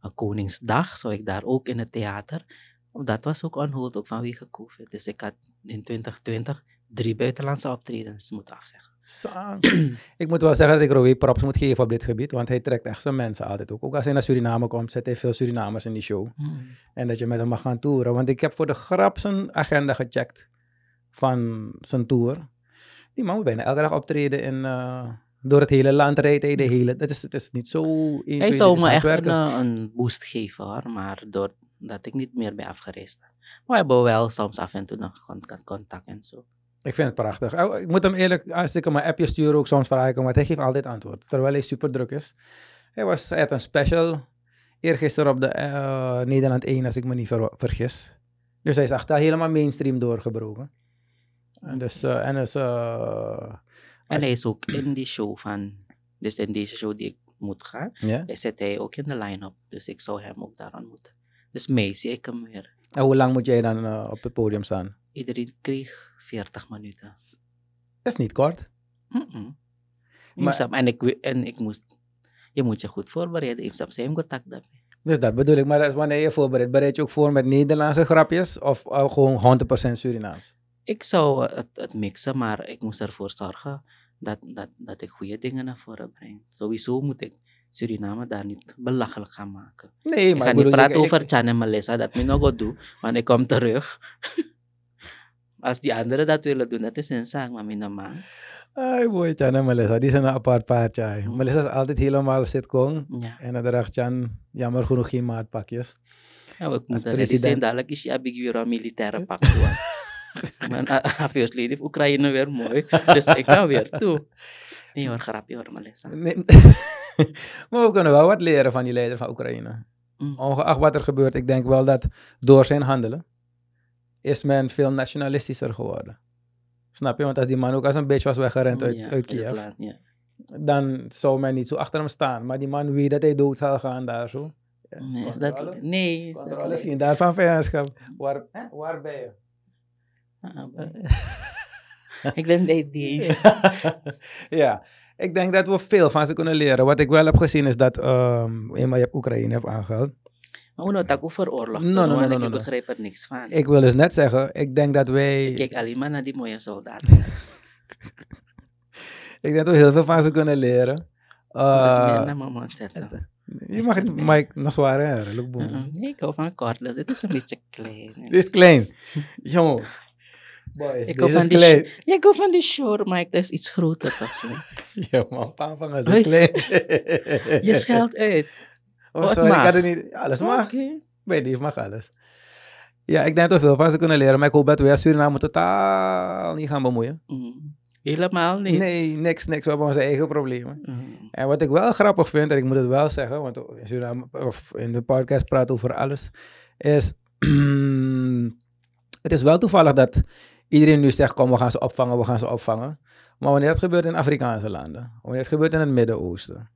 een Koningsdag. Zou ik daar ook in het theater. Oh, dat was ook onhold ook vanwege COVID. Dus ik had in 2020 drie buitenlandse optredens moeten afzeggen. ik moet wel zeggen dat ik Roy props moet geven op dit gebied, want hij trekt echt zijn mensen altijd ook. Ook als hij naar Suriname komt, zet hij veel Surinamers in die show. Hmm. En dat je met hem mag gaan toeren. Want ik heb voor de grap zijn agenda gecheckt van zijn tour. Die man moet bijna elke dag optreden in... Eh, door het hele land rijdt hij de hmm. hele... Dat is, het is niet zo... Hij zou me echt een, een, boost geven hoor, maar door dat ik niet meer ben afgereisd. Maar we hebben wel soms af en toe nog contact en zo. Ik vind het prachtig. Oh, ik moet hem eerlijk, ah, als ik hem een appje stuur, ook soms vragen, want hij geeft altijd antwoord. Terwijl hij super druk is. Hij was uit een special eergisteren op de eh, Nederland 1, als ik me niet vergis. Dus hij is echt helemaal mainstream doorgebroken. En, dus, eh, en, dus, eh, en hij is ook in die show van, dus in deze show die ik moet gaan, yeah. hij zit hij ook in de line-up. Dus ik zou hem ook daar aan moeten. Dus mij zie ik hem weer. En hoe lang moet jij dan eh, op het podium staan? Iedereen kreeg 40 minuten. Dat is niet kort. en, ik, en ik moest, je moet je goed voorbereiden. ik zei hem contact daarmee. Dus dat bedoel ik. Maar wanneer je voorbereidt. Bereid je ook voor met Nederlandse grapjes of eh, gewoon 100% Surinaams? Ik zou eh, het, het, mixen, maar ik moest ervoor zorgen dat, dat, dat ik goede dingen naar voren breng. Sowieso moet ik Suriname daar niet belachelijk gaan maken. Nee, maar ik ga niet praten over ik... Chan en Melissa, dat me nog wat doen want ik kom terug. Als die anderen dat willen doen, dat is een zaak, maar minder Ay, mooi Chan en Melissa, die zijn een apart paardje. Mm. Melissa is altijd helemaal sitcom. Ja. En dan uiteraard Chan, jammer genoeg geen maatpakjes. Ja, we moeten ready zijn, dadelijk is je weer een militaire pak. maar eh, obviously heeft Oekraïne weer mooi, dus ik ga weer toe. Nee hoor, grapje hoor, Melissa. maar we kunnen wel wat leren van die leider van Oekraïne. Mm. Ongeacht wat er gebeurt, ik denk wel dat door zijn handelen is men veel nationalistischer geworden. Snap je? Want als die man ook als een beetje was weggerend uit, uit Kiev, dan zou men niet zo achter hem staan. Maar die man weet dat hij dood zal gaan daar zo. nee, is dat, nee. daarvan vijandschap. Waar, ben je? Ah, ah, eh, ik ben weet ja, ik denk dat we veel van ze kunnen leren. Wat ik wel heb gezien is dat, um, je hebt Oekraïne hebt aangehaald. Maar hoe nou dat over oorlog? No, no, no, no, Ik begrijp er niks van. Ik wil dus net zeggen, ik denk dat wij... Ik kijk alleen maar naar die mooie soldaten. ik denk dat we heel veel van ze kunnen leren. Uh, je mag niet, Mike, nog zwaar ik hou van cordless. Het is een beetje klein. Het is klein. Jongen, ik hoop van die ja, ik hou van die short, maar dat is iets groter. ja, man, aanvang is het klein. je schuilt uit. Oh, Wat sorry, mag? ik had het niet. Alles mag. Okay. Bij mag alles. Ja, ik denk dat veel van ze kunnen leren, maar ik hoop dat wij Suriname totaal niet gaan bemoeien. Mm. Helemaal niet. Nee, niks, niks. We hebben onze eigen problemen. Mm. En wat ik wel grappig vind, en ik moet het wel zeggen, want in, Suriname, of in de podcast praat over alles, is het is wel toevallig dat iedereen nu zegt, kom, we gaan ze opvangen, we gaan ze opvangen. Maar wanneer dat gebeurt in Afrikaanse landen, wanneer het gebeurt in het Midden-Oosten,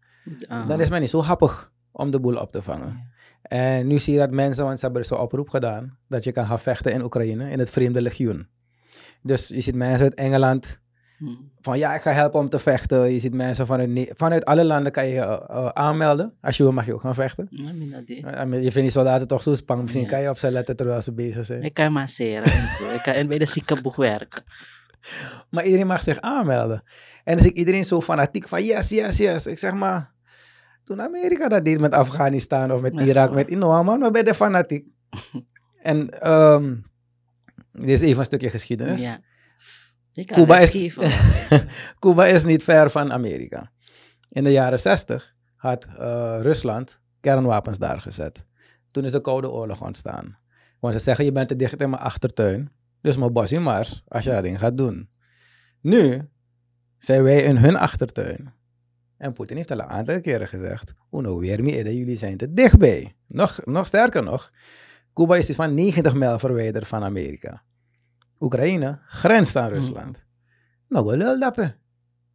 ah. dan is men niet zo happig om de boel op te vangen. En nu zie je dat mensen, want ze hebben zo'n oproep gedaan, dat je kan gaan vechten in Oekraïne, in het vreemde legioen. Dus je ziet mensen uit Engeland, van ja, ik ga helpen om te vechten. Je ziet mensen vanuit, vanuit alle landen kan je eh, eh, aanmelden. Als je wil mag je ook gaan vechten. Ja, je vindt die soldaten toch zo spannend. Misschien kan je op ze letten terwijl ze bezig zijn. Ik kan masseren en zo. Ik kan bij de ziekenboeg werken. Maar iedereen mag zich aanmelden. En als ik iedereen zo fanatiek van yes, yes, yes. Ik zeg maar, toen Amerika dat deed met Afghanistan of met Irak, met Indoa, maar ben je fanatiek. en ehm, dit is even een stukje geschiedenis. Ja. Cuba is, Cuba is niet ver van Amerika. In de jaren 60 had eh, Rusland kernwapens daar gezet. Toen is de Koude Oorlog ontstaan. Want ze zeggen, je bent te dicht in mijn achtertuin. Dus mijn bossie maar, als je dat ding gaat doen. Nu zijn wij in hun achtertuin. En Poetin heeft al een aantal keren gezegd, uno oh, weer meer, jullie zijn te dichtbij. Nog, nog sterker nog, Cuba is dus van 90 mijl verwijderd van Amerika. Oekraïne grenst aan mm. Rusland. Nou, we lul dappen.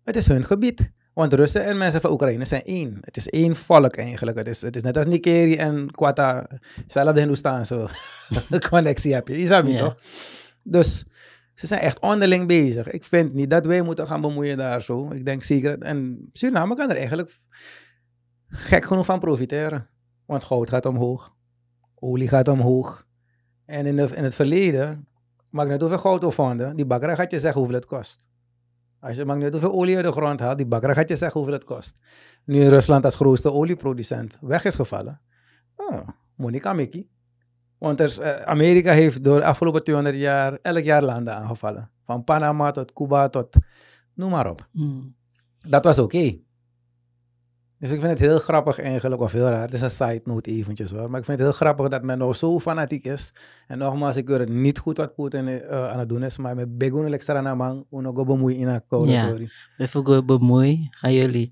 Het is hun gebied. Want Russen en mensen van Oekraïne zijn één. Het is één volk eigenlijk. Het is, het is net als Nikeri en Kwata. Zelfde Hindoestaanse connectie heb je. Isabi yeah. toch? Dus ze zijn echt onderling bezig. Ik vind niet dat wij moeten gaan bemoeien daar zo. Ik denk zeker. En Suriname kan er eigenlijk gek genoeg van profiteren. Want goud gaat omhoog. Olie gaat omhoog. En in, de, in het verleden maakt niet hoeveel goud we vonden, die bakker gaat je zeggen hoeveel het kost. Als je maakt niet hoeveel olie uit de grond haalt, die bakker gaat je zeggen hoeveel het kost. Nu Rusland als grootste olieproducent weg is gevallen. Oh, Monika Mickey. Want er, eh, Amerika heeft door de afgelopen 200 jaar elk jaar landen aangevallen. Van Panama tot Cuba tot noem maar op. Hmm. Dat was oké. Dus ik vind het heel grappig eigenlijk, of heel raar, het is een side note eventjes hoor, maar ik vind het heel grappig dat men nou zo fanatiek is. En nogmaals, ik het niet goed wat Poetin uh, aan het doen is, maar met begonnen extra naar man, uno go bemoei in de koude Ja, even go bemoei, jullie,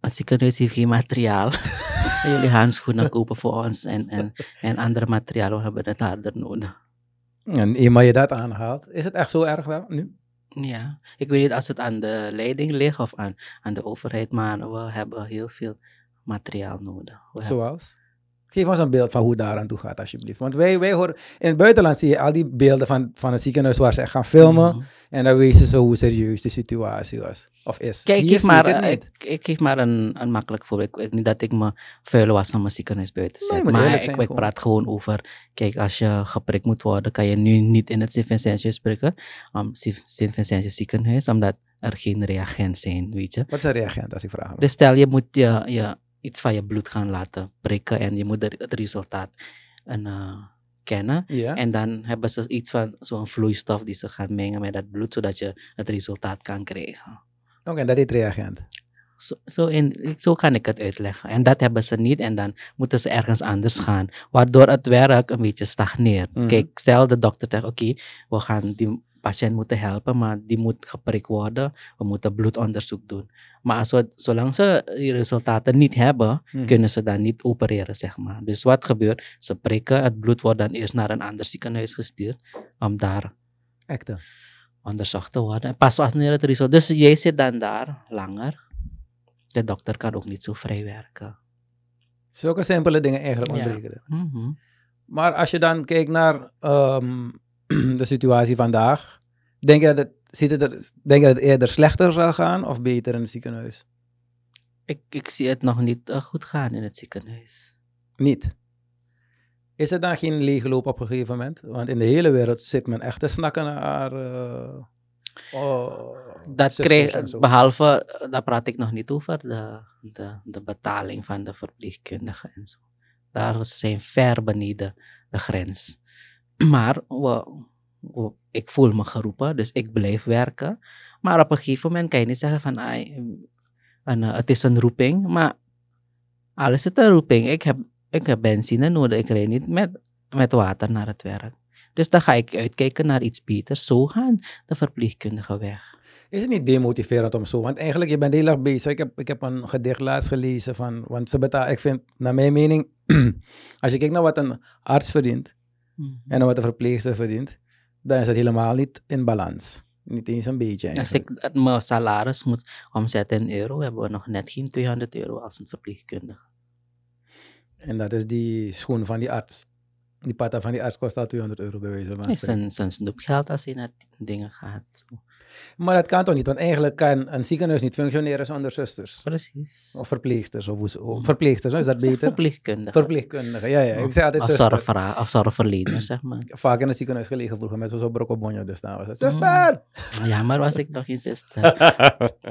als ik het zie geen materiaal, gaan jullie handschoenen kopen voor ons en, en, en andere materialen, we hebben het harder nodig. En iemand je dat aanhaalt, is het echt zo erg dan nu? Ja, ik weet niet als het aan de leiding ligt of aan, aan de overheid, maar we hebben heel veel materiaal nodig. Zoals? Geef ons een beeld van hoe daar aan toe gaat, alsjeblieft. Want wij, wij horen, in het buitenland zie je al die beelden van, van een ziekenhuis waar ze gaan filmen. Mhm. En dan weten ze hoe serieus de situatie was of is. Kijk, ik, maar, ik, geef maar een, een makkelijk voorbeeld. Niet dat ik me vuil was om mijn ziekenhuis buiten zetten. maar, ik, praat gewoon over, kijk, als je geprikt moet worden, kan je nu niet in het Sint-Vincentius prikken. Um, Sint-Vincentius ziekenhuis, omdat er geen reagent zijn, weet je. Wat is een reagent, als ik vraag? Dus stel, je moet je, je iets van je bloed gaan laten prikken en je moet het resultaat eh, kennen. En dan hebben ze iets van zo'n vloeistof die ze gaan mengen met dat bloed, zodat je het resultaat kan krijgen. Oké, dat is reagent. Zo, zo, zo kan ik het uitleggen. En dat hebben ze niet en dan moeten ze ergens anders gaan. Waardoor het werk een beetje stagneert. Mhm. Kijk, stel de dokter zegt, oké, we gaan die patiënt moeten helpen, maar die moet geprikt worden. We moeten bloedonderzoek doen. Maar als we, zolang ze die eh, resultaten niet hebben, mhm. kunnen ze dan niet opereren, zeg maar. Dus wat gebeurt? Ze prikken, het bloed wordt dan eerst naar een ander ziekenhuis gestuurd om daar Echte. onderzocht te worden. Pas wanneer het resultaat. Dus jij zit dan daar langer. De dokter kan ook niet zo vrij werken. Zulke simpele dingen eigenlijk ontbreken. Mhm. Maar als je dan kijkt naar ehm, de situatie vandaag, denk je dat het ziet het er, denk je dat het eerder slechter zal gaan of beter in het ziekenhuis? Ik, ik zie het nog niet eh, goed gaan in het ziekenhuis. Niet? Is er dan geen leegloop op een gegeven moment? Want in de hele wereld zit men echt te snakken naar... Uh, oh, dat krijg, behalve, eh, daar praat ik nog niet over, de, de, de betaling van de verpleegkundigen en zo. Daar zijn ver beneden de grens. Maar we, ik voel me geroepen, dus ik blijf werken. Maar op een gegeven moment kan je niet zeggen van, ai, eh, het is een roeping, maar alles is een roeping. Ik heb, ik heb benzine nodig, ik rijd niet met, met water naar het werk. Dus dan ga ik uitkijken naar iets beters. Zo gaan de verpleegkundigen weg. Is het niet demotiverend om zo? Want eigenlijk, je bent heel erg bezig. Ik heb, ik heb een gedicht laatst gelezen van... Want ze betalen, ik vind, naar mijn mening... als je kijkt naar wat een arts verdient... Mm -hmm. en wat een verpleegster verdient dan is het helemaal niet in balans. Niet eens een beetje. Als ik mijn salaris moet omzetten in euro, hebben we nog net geen 200 euro als een verpleegkundige. En dat is die schoen van die arts. Die pata van die arts kost al 200 euro bij wijze van spreken. is een snoepgeld als je naar dingen gaat. Zo. Maar dat kan toch niet, want eigenlijk kan een ziekenhuis niet functioneren zonder zusters. Precies. Of verpleegsters, of, of hm. verpleegsters, is dat beter? Verpleegkundigen. Verpleegkundigen, ja, ja. Ik zeg altijd zusters. Of zorgverlener, zeg maar. Vaak in een ziekenhuis gelegen vroeger met zo'n brokkenbonje, dus daar was het, zuster! Ja, maar was ik nog geen zuster.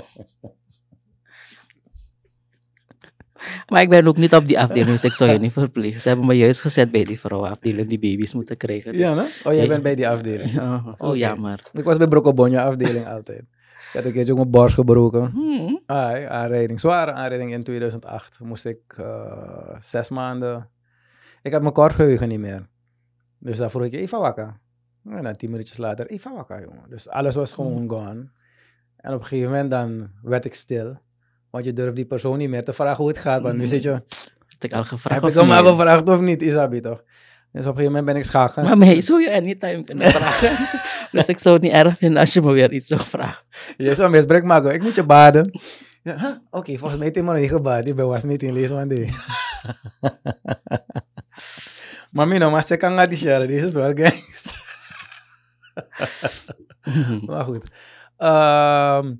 Maar ik ben ook niet op die afdeling, dus ik zou je niet verplicht. Ze hebben me juist gezet bij die vrouwenafdeling die baby's moeten krijgen. Dus ja, nee. Oh, jij bent bij die afdeling. Ja. Oh, oh ja, maar. Ik was bij Brocobonja afdeling altijd. Ik had een keertje ook mijn borst gebroken. Hmm. Ah, aanrijding. Zware aanrijding in 2008. Moest ik eh, zes maanden... Ik had mijn kortgeheugen niet meer. Dus daar vroeg ik even wakker. En dan tien minuutjes later even wakker, jongen. Dus alles was gewoon hmm. gone. En op een gegeven moment dan werd ik stil. Want je durft die persoon niet meer te vragen hoe het gaat. Want nu zit je. Heb ik al gevraagd? Heb ik hem al gevraagd of niet, Isabi toch? Dus op een gegeven moment ben ik schaken. Maar mij zou je anytime kunnen vragen. dus ik zou het niet erg vinden als je me weer iets zou vragen. Je zou misbruik maken. Ik moet je baden. Ja, Oké, volgens mij heeft hij niet gebaden. Ik was niet in lees van die. maar mina, maar ze kan naar die share. Dit is wel gangst. maar goed. Ehm,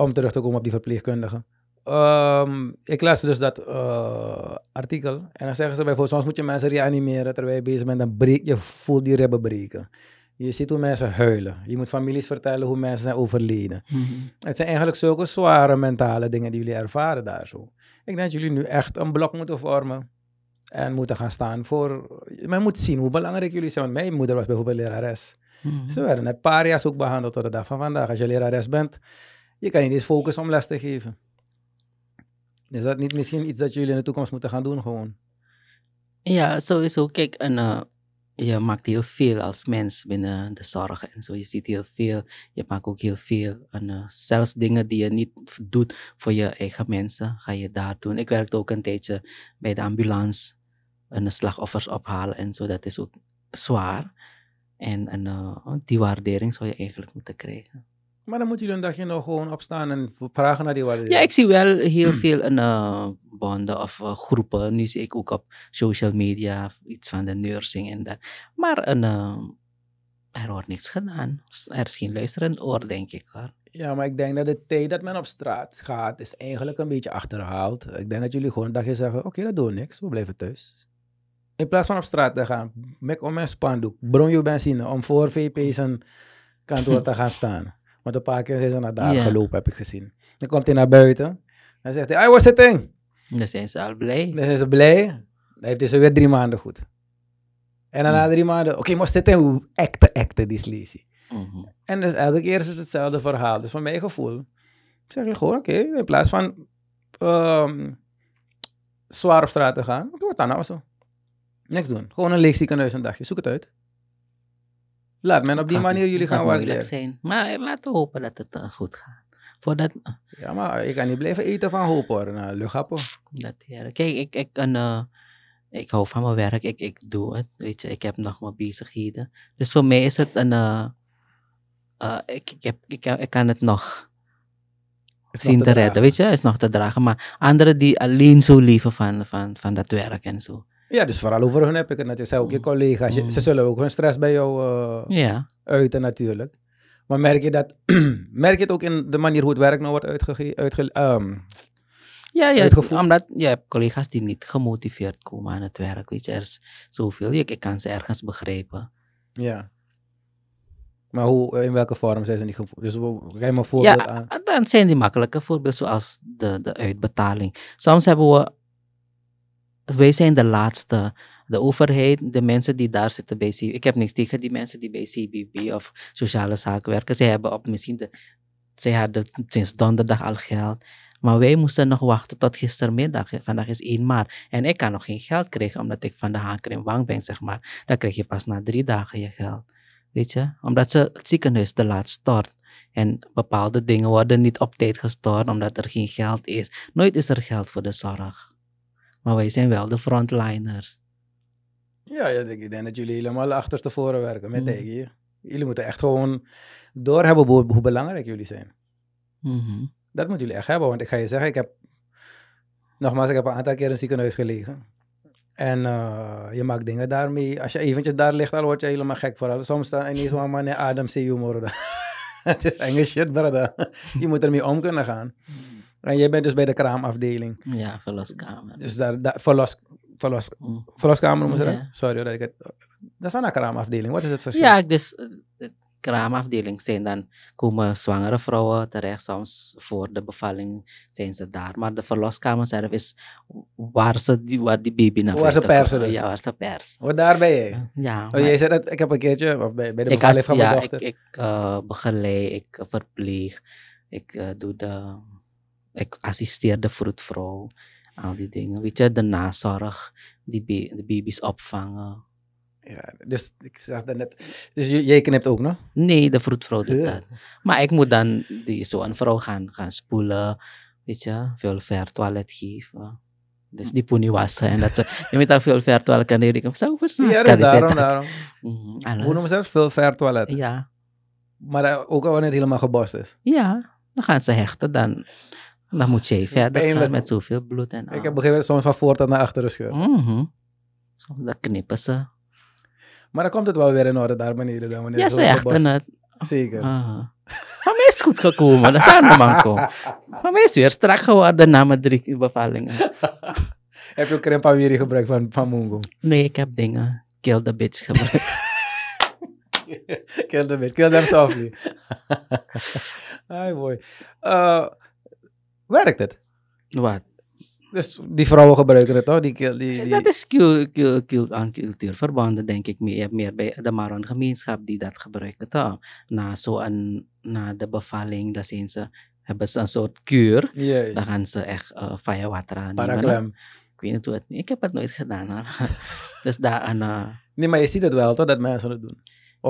om terug te komen op die verpleegkundige. Ehm, ik las dus dat eh, artikel. En dan zeggen ze bijvoorbeeld, soms moet je mensen reanimeren terwijl je bezig bent. een breek je voelt die ribben breken. Je ziet hoe mensen huilen. Je moet families vertellen hoe mensen zijn overleden. Mhm. Het zijn eigenlijk zulke zware mentale dingen die jullie ervaren daar zo. Ik denk dat jullie nu echt een blok moeten vormen. En moeten gaan staan voor... Men moet zien hoe belangrijk jullie zijn. Want mijn moeder was bijvoorbeeld lerares. Mm Ze werden net paria's ook behandeld tot de dag van vandaag. Als je lerares bent je kan niet eens focussen om les te geven. Is dat niet misschien iets dat jullie in de toekomst moeten gaan doen gewoon? Ja, sowieso. Kijk, en, uh, je maakt heel veel als mens binnen de zorg en zo. Je ziet heel veel. Je maakt ook heel veel. En, eh, zelfs dingen die je niet doet voor je eigen mensen, ga je daar doen. Ik werkte ook een tijdje bij de ambulance. En de slachtoffers ophalen en zo. Dat is ook zwaar. En, en eh, die waardering zou je eigenlijk moeten krijgen. Maar dan moet jullie een dagje nog gewoon opstaan en vragen naar die waarde. Ja, ik zie wel heel veel een, uh, eh, bonden of eh, groepen. Nu zie ik ook op social media iets van de nursing en dat. Maar een, eh, er wordt niks gedaan. Er is geen luisterend oor, denk ik hoor. Ja, maar ik denk dat de tijd dat men op straat gaat, is eigenlijk een beetje achterhaald. Ik denk dat jullie gewoon een dagje zeggen, oké, dat doen we niks, we blijven thuis. In plaats van op straat te gaan, mek om mijn spandoek, bron je benzine, om voor VP's en kantoor te gaan staan. Want een paar keer is ze naar daar yeah. gelopen, heb ik gezien. Dan komt hij naar buiten. Dan zegt hij, I was sitting. Dan zijn ze al blij. Dan zijn ze blij. Dan heeft hij ze weer drie maanden goed. En dan na drie maanden, oké, okay, maar zitten hoe echte, acte die sleazy. Mhm. En dus elke keer is het hetzelfde verhaal. Dus van mijn gevoel zeg ik gewoon, oké, in plaats van ehm, zwaar op straat te gaan, doe het dan nou zo. Niks doen. Gewoon een leeg ziekenhuis een dagje. Zoek het uit. Laat men op die manier jullie gaan waarderen. zijn. Maar laten we hopen dat het eh, goed gaat. Voordat... Ja, maar ik kan niet blijven eten van hoop hoor. Nou, luchappen. Dat ja. Kijk, ik, ik, een. uh, eh, ik hou van mijn werk. Ik, ik doe het. Weet je, ik heb nog mijn bezigheden. Dus voor mij is het een... Uh, ik, ik, heb, ik, ik, kan het nog is zien te, redden. Weet je, is nog te dragen. Maar anderen die alleen zo leven van, van, van dat werk en zo. Ja, dus vooral over hun heb ik het natuurlijk. Zij ook je mm. collega's. ze mm. zullen ook hun stress bij jou eh, uiten natuurlijk. Maar merk je, dat, merk je het ook in de manier hoe het werk nou wordt uitgevoerd? um, ehm, ja, ja omdat je hebt collega's die niet gemotiveerd komen aan het werk. Weet je, er is zoveel. Ik, kan ze ergens begrijpen. Ja. Maar hoe, eh, in welke vorm zijn ze niet gevoerd? Dus ga maar een voorbeeld ja, aan. Dan zijn die makkelijke voorbeelden, zoals de, de uitbetaling. Soms hebben we wij zijn de laatste. De overheid, de mensen die daar zitten bij CBB. Ik heb niks tegen die mensen die bij CBB of sociale zaken werken. Zij hebben op misschien de, hadden sinds donderdag al geld. Maar wij moesten nog wachten tot gistermiddag. Vandaag is 1 maart. En ik kan nog geen geld krijgen omdat ik van de haker in wang ben, zeg maar. Dan krijg je pas na drie dagen je geld. Weet je? Omdat ze het ziekenhuis te laat stort. En bepaalde dingen worden niet op tijd gestort omdat er geen geld is. Nooit is er geld voor de zorg. Maar wij zijn wel de frontliners. Ja, ik denk dat jullie helemaal achterstevoren werken met mm. Jullie moeten echt gewoon doorhebben hoe, belangrijk jullie zijn. Mhm. Dat moeten jullie echt hebben, want ik ga je zeggen, ik heb, nogmaals, ik heb een aantal keer in een ziekenhuis gelegen. En eh, je maakt dingen daarmee. Als je eventjes daar ligt, dan word je helemaal gek voor. Soms dan ineens maar man, Adam, U morgen. Het is enge shit, je moet ermee om kunnen gaan. Mhm. En jij bent dus bij de kraamafdeling. Ja, verloskamer. Dus daar, daar verlos, verlos, mm. Hm. verloskamer moet yeah. Sorry dat ik het... Dat is aan de kraamafdeling. Wat is het verschil? Ja, dus eh, kraamafdeling zijn dan... Komen zwangere vrouwen terecht. Soms voor de bevalling zijn ze daar. Maar de verloskamer zelf is waar, ze die, waar die baby naar Waar ze persen dus. Ja, waar ze persen. hoe daar ben je? Eh, ja. Oh, jij zei dat... Ik heb een keertje... Of bij, de bevalling als, van mijn ja, dochter. ik, eh, begeleid. Ik verpleeg. Ik doe de ik assisteer de vroedvrouw, al die dingen. Weet je, de nazorg, die de baby's opvangen. Ja, dus ik zag dat net. Dus jij knipt ook nog? Nee, de vroedvrouw doet dat. Maar ik moet dan zo'n vrouw gaan, gaan spoelen, weet je, veel ver toilet geven. Dus die poenie wassen en dat soort. Je moet veel ver toilet kan ik heb zo verstaan. Ja, daarom, daarom. Mm, alles. Hoe ze Veel ver toilet? Ja. Maar eh, ook al wanneer het helemaal geborst is? Ja, dan gaan ze hechten. Dan maar moet je verder met zoveel bloed en Ik heb begrepen soms van voor tot naar achteren scheur. Mm -hmm. Dat knippen ze. Maar dan komt het wel weer in orde daar beneden. Dan, ja, ze echten het. Zeker. Ah. maar -huh. mij is goed gekomen, dat is aan de man komen. mij is weer strak geworden na mijn drie bevallingen. heb je ook krempawiri gebruikt van, van Mungo? Nee, ik heb dingen. Kill the bitch gebruikt. kill the bitch, kill them softly. Ai, boy Uh, werkt het? Wat? Dus die vrouwen gebruiken het, toch? Die, die, die... Dat is cultuurverbanden, denk ik. Meer, meer bij de Maron-gemeenschap die dat gebruiken, toch? Na, zo na de bevalling, dat zijn ze, hebben ze een soort kuur. Yes. Dan gaan ze echt uh, via water Paraglem. Ik weet niet hoe het... Ik heb het nooit gedaan, dus daar aan... Uh... Eh, nee, maar je ziet het wel, toch? Dat mensen het doen.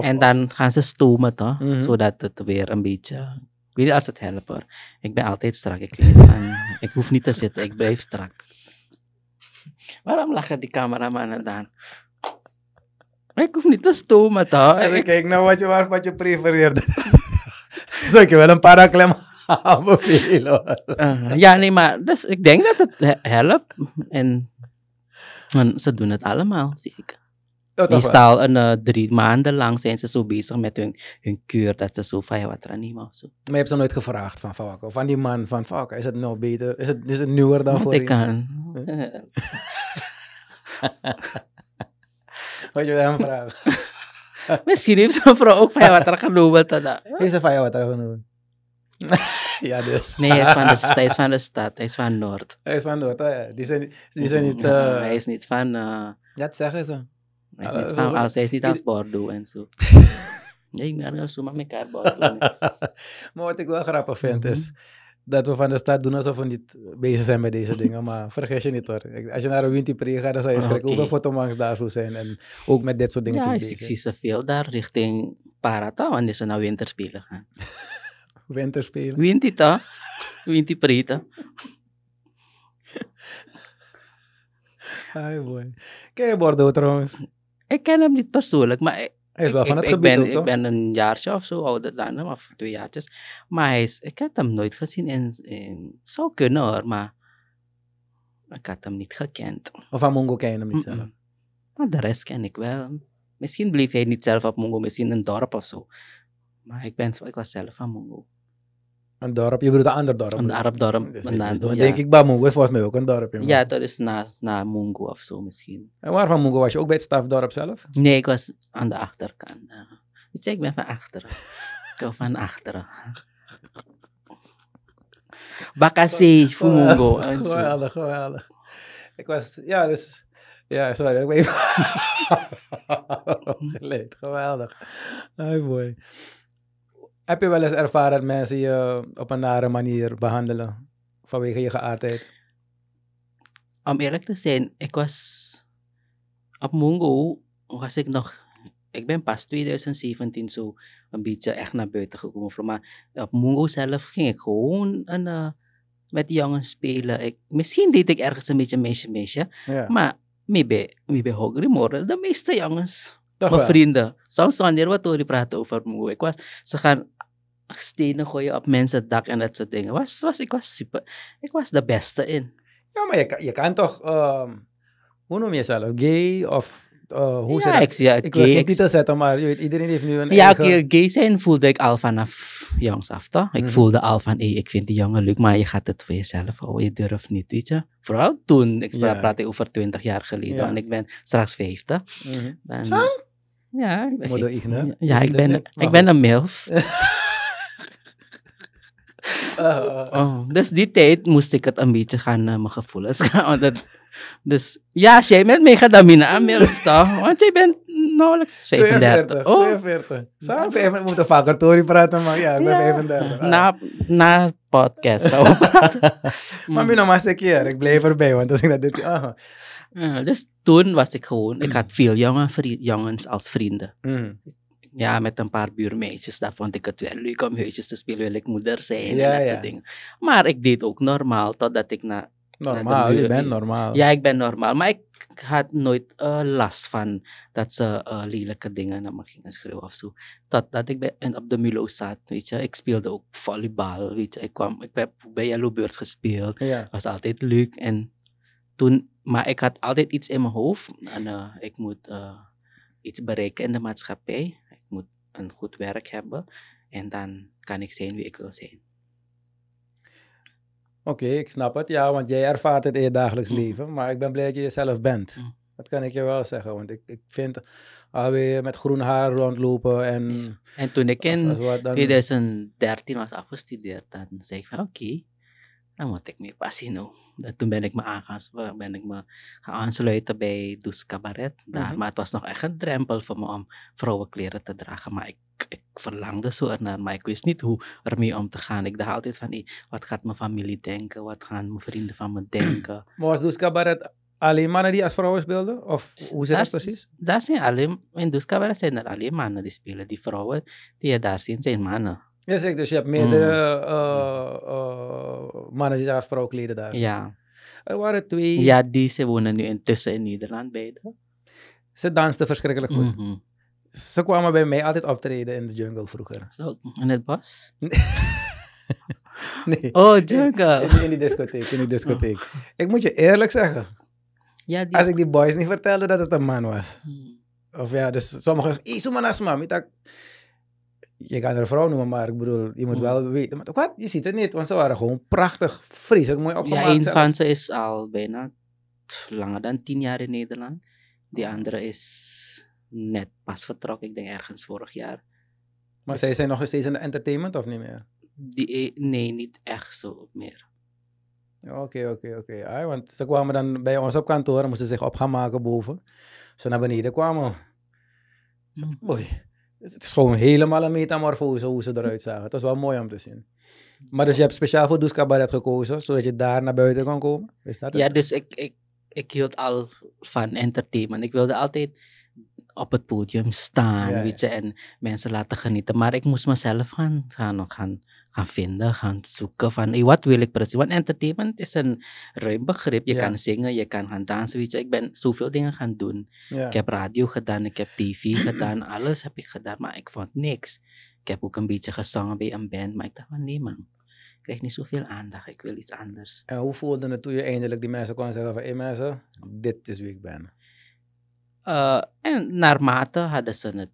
en dan gaan ze stomen, toch? Mm -hmm. Zodat het weer een beetje Weet je, als het helper. Ik ben altijd strak, ik ik hoef niet te zitten, ik blijf strak. Waarom lachen die cameramannen dan? Ik hoef niet te stomen, toch? Als ik kijk naar wat je, waar, wat je prefereert. Zou ik je wel een paraklem aanbevelen? uh, ja, nee, maar dus ik denk dat het helpt. En, en ze doen het allemaal, zie ik. Oh, Meestal een, drie maanden lang zijn ze zo bezig met hun, hun kuur dat ze zo van ja, wat er niet Zo. Maar je hebt ze nooit gevraagd van of van die man van Falco, is het nou beter? Is het, is het nieuwer dan voor ik kan. Wat je hem vragen? Misschien heeft zo'n vrouw ook van je wat er genomen. Heeft ze van je wat er genomen? ja, dus. Nee, hij is, van de, hij is van de stad. Hij is van Noord. Hij is van Noord, ja. niet... Uh... Hij eh, is niet van... Eh, dat zeggen ze. Eh, is niet aan sport doen en zo. Ja, ik ben zo met elkaar Bordeaux maar wat ik wel grappig vind mhm. is dat we van de stad doen alsof we niet bezig zijn met deze dingen. Maar vergis je niet hoor. Als je naar een winterperiode gaat, dan zou je schrikken okay. hoeveel fotomangs daar zijn. En ook met dit soort dingen. Ja, ik zie ze veel daar richting Parata, wanneer ze naar winterspelen gaan. winterspelen? Winterta. Winterpreta. Ai boy. Kijk je Bordeaux trouwens? Ik ken hem niet persoonlijk, maar ik, ben, ik ben een jaartje of zo ouder dan hem, of twee jaartjes. Maar hij is, ik heb hem nooit gezien. En, zou kunnen hoor, maar ik had hem niet gekend. Of aan Mongo ken je hem niet zelf? Maar de rest ken ik wel. Misschien bleef hij niet zelf op Mongo, misschien een dorp of zo. Maar ik, ben, ik was zelf van Mongo dorp, je bedoelt een ander dorp? Een Arab dorp. denk ik Bamungo is volgens mij ook een dorpje. Ja, dat is na, na Mungo of zo misschien. En waar van Mungo? Was je ook bij het stafdorp zelf? Nee, ik was aan de achterkant. Ik zeg, ik ben van achteren. ik hou van achteren. van Fumungo. Geweldig, geweldig. Ik was, ja, dus... Ja, sorry, ik ben even... Geweldig. Heel mooi. Heb je wel eens ervaren dat mensen je op een nare manier behandelen vanwege je geaardheid? Om eerlijk te zijn, ik was op Mongo was ik nog. Ik ben pas 2017 zo een beetje echt naar buiten gekomen. Maar op Mongo zelf ging ik gewoon een, eh, met jongens spelen. Ik, misschien deed ik ergens een beetje meisje-meisje. Maar maybe, maybe hogere morgen de meeste jongens. Toch mijn vrienden. Soms wanneer we Tori praten over Mongo. Ik was, stenen gooien op mensen dak en dat soort dingen. Was, was, ik was super. Ik was de beste in. Ja, maar je, kan, kan toch. Ehm, hoe noem je jezelf? Gay of. Uh, hoe ja, ik, ja, ik wil geen titel zetten, maar iedereen heeft nu een Ja, eigen... gay zijn voelde ik al vanaf jongs af, toch? Ik mhm. voelde al van, hey, ik vind die jongen leuk, maar je gaat het voor jezelf houden. Je durft niet, weet je. Vooral toen, ik yeah. over 20 jaar geleden, en ik ben straks 50. Mm -hmm. ja, ik, ja, ik ben, ik ben een milf. oh. Dus die tijd moest ik het een beetje gaan, uh, eh, mijn gevoelens oh, Dat, dus ja, als jij bent megadamine aan ah, MILF toch? Want jij bent nauwelijks 35. 42, oh. 42. Zou moeten vaker Tory praten, maar ja, ik ben ja. Na, na podcast. maar nu nog maar een keer, ik bleef erbij, want als ik dat dit... Oh. dus toen was ik gewoon, ik had veel jonge jongens als vrienden. Mm ja, met een paar buurmeisjes, daar vond ik het wel leuk om heusjes te spelen, wil ik moeder zijn en dat soort dingen. Maar ik deed ook normaal, totdat ik na... Normaal, je bent normaal. Ja, ik ben normaal, maar ik had nooit eh, last van dat ze eh, lelijke dingen naar me gingen schreeuwen of zo. Totdat ik bij, op de Mulo zat, weet je. Ik speelde ook volleybal, weet Ik, kwam, ik heb bij Yellowbirds gespeeld, ja. was altijd leuk. En toen, maar ik had altijd iets in mijn hoofd en eh, ik moet iets bereiken in de maatschappij een goed werk hebben en dan kan ik zijn wie ik wil zijn. Oké, ik snap het. Ja, want jij ervaart het in je dagelijks mm. leven. Maar ik ben blij dat je jezelf bent. Mm. Dat kan ik je wel zeggen. Want ik, ik vind alweer met groen haar rondlopen en... Mm. En toen ik in 2013 was afgestudeerd, dan zei ik van oké, Namutik ik me adto benek maakas ben ik me aan aansluiten bij dus kabaret da mm-hmm. was nog echt een drempel voor me om vrouwenkleren te dragen maar ik ik verlangde zo ernaar, maar ik wist niet hoe ermee om te gaan. Ik dacht altijd van, wat gaat mijn familie denken? Wat gaan mijn vrienden van me denken? Maar was Dus Cabaret alleen mannen die als vrouwen speelden? Of hoe zit dat precies? Daar zijn alleen, in Dus Cabaret zijn er alleen mannen die spelen. Die vrouwen die je daar ziet zijn mannen. Ja, zeker. Dus je hebt meerdere mm. uh, uh, daar. Ja. Er waren twee. Ja, die ze wonen nu intussen in Nederland beide. Ze dansten verschrikkelijk goed. Mhm. Ze kwamen bij mij altijd optreden in de jungle vroeger. Zo, in het bos? nee. Oh, jungle. In, die discotheek, in die discotheek. Ik moet je eerlijk zeggen. Ja, Als ik die boys niet vertelde dat het een man was. Mhm. Of ja, dus sommigen... Isu manasma. Ik je kan er vrouw noemen, maar ik bedoel, je moet mm. wel weten. Wat? Je ziet het niet, want ze waren gewoon prachtig, vreselijk mooi opgemaakt. Ja, een van ze is al bijna langer dan tien jaar in Nederland. Die andere is net pas vertrokken, ik denk ergens vorig jaar. Maar dus zij zijn nog steeds in de entertainment of niet meer? Die, eh, nee, niet echt zo meer. Oké, oké, oké. Ah, want ze kwamen dan bij ons op kantoor, moesten zich op gaan maken boven. Ze naar beneden kwamen. Mm. Boy. Het is gewoon helemaal een metamorfose hoe ze eruit zagen. Het was wel mooi om te zien. Maar dus je hebt speciaal voor Does Cabaret gekozen, zodat je daar naar buiten kan komen? Is dat Ja, dus ik, ik, ik hield al van entertainment. Ik wilde altijd op het podium staan, ja, en mensen laten genieten. Maar ik moest mezelf gaan, gaan, gaan gaan vinden, gaan zoeken van hey, wat wil ik precies. Want entertainment is een ruim begrip. Je kan zingen, je kan gaan dansen. Ik ben zoveel dingen gaan doen. Ik heb radio gedaan, ik heb tv gedaan, alles heb ik gedaan, maar ik vond niks. Ik heb ook een beetje gezongen bij een band, maar ik dacht van nee man. Ik krijg niet zoveel aandacht, ik wil iets anders. En hoe voelde het toen je eindelijk die mensen kon zeggen van, hé mensen, dit is wie ik ben? Uh, en naarmate hadden ze het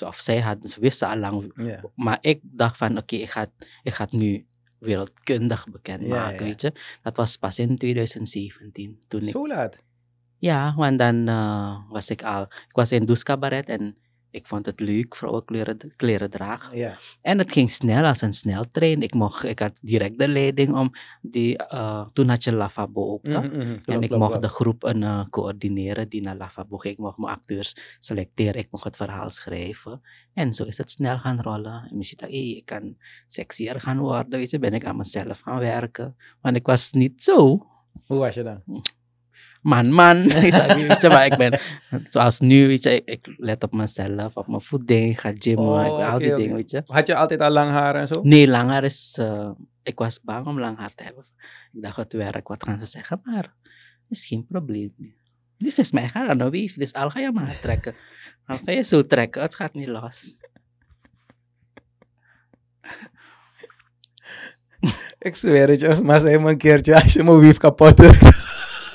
of zij had, ze dus wisten al lang. Maar ik dacht van, oké, ik, ga, ik ga het nu wereldkundig bekend maken, weet je. Dat was pas in 2017. Toen Zo laat? Ja, want dan eh, was ik al, ik was in dus Cabaret en ik vond het leuk, vrouwen kleren, dragen. Ja. En het ging snel als een sneltrein. Ik, mocht, ik had direct de leiding om die, uh, toen had je Lavabo ook. Mm en ik mocht de groep een, eh, coördineren die naar Lavabo ging. Ik mocht mijn acteurs selecteren, ik mocht het verhaal schrijven. En zo is het snel gaan rollen. En je ziet ik, hey, ik kan sexier gaan worden. Weet je, ben ik aan mezelf gaan werken. Want ik was niet zo. Hoe was je dan? Hm man-man. ik sabi, tsaba ik ben, zoals nu, weet je, ik, let op mezelf, op mijn voeding, ik ga gym oh, al die okay, dingen, weet je. Had je altijd al lang haar en zo? Nee, lang haar is, ik uh, was bang om lang haar te hebben. Ik dacht, het werk, wat gaan ze zeggen, maar is geen probleem Dus Dit is mijn haar, no beef, dus al ga je maar trekken. Al ga je zo trekken, het gaat niet los. ik zweer het je, als zeg een keertje als je mijn wief kapot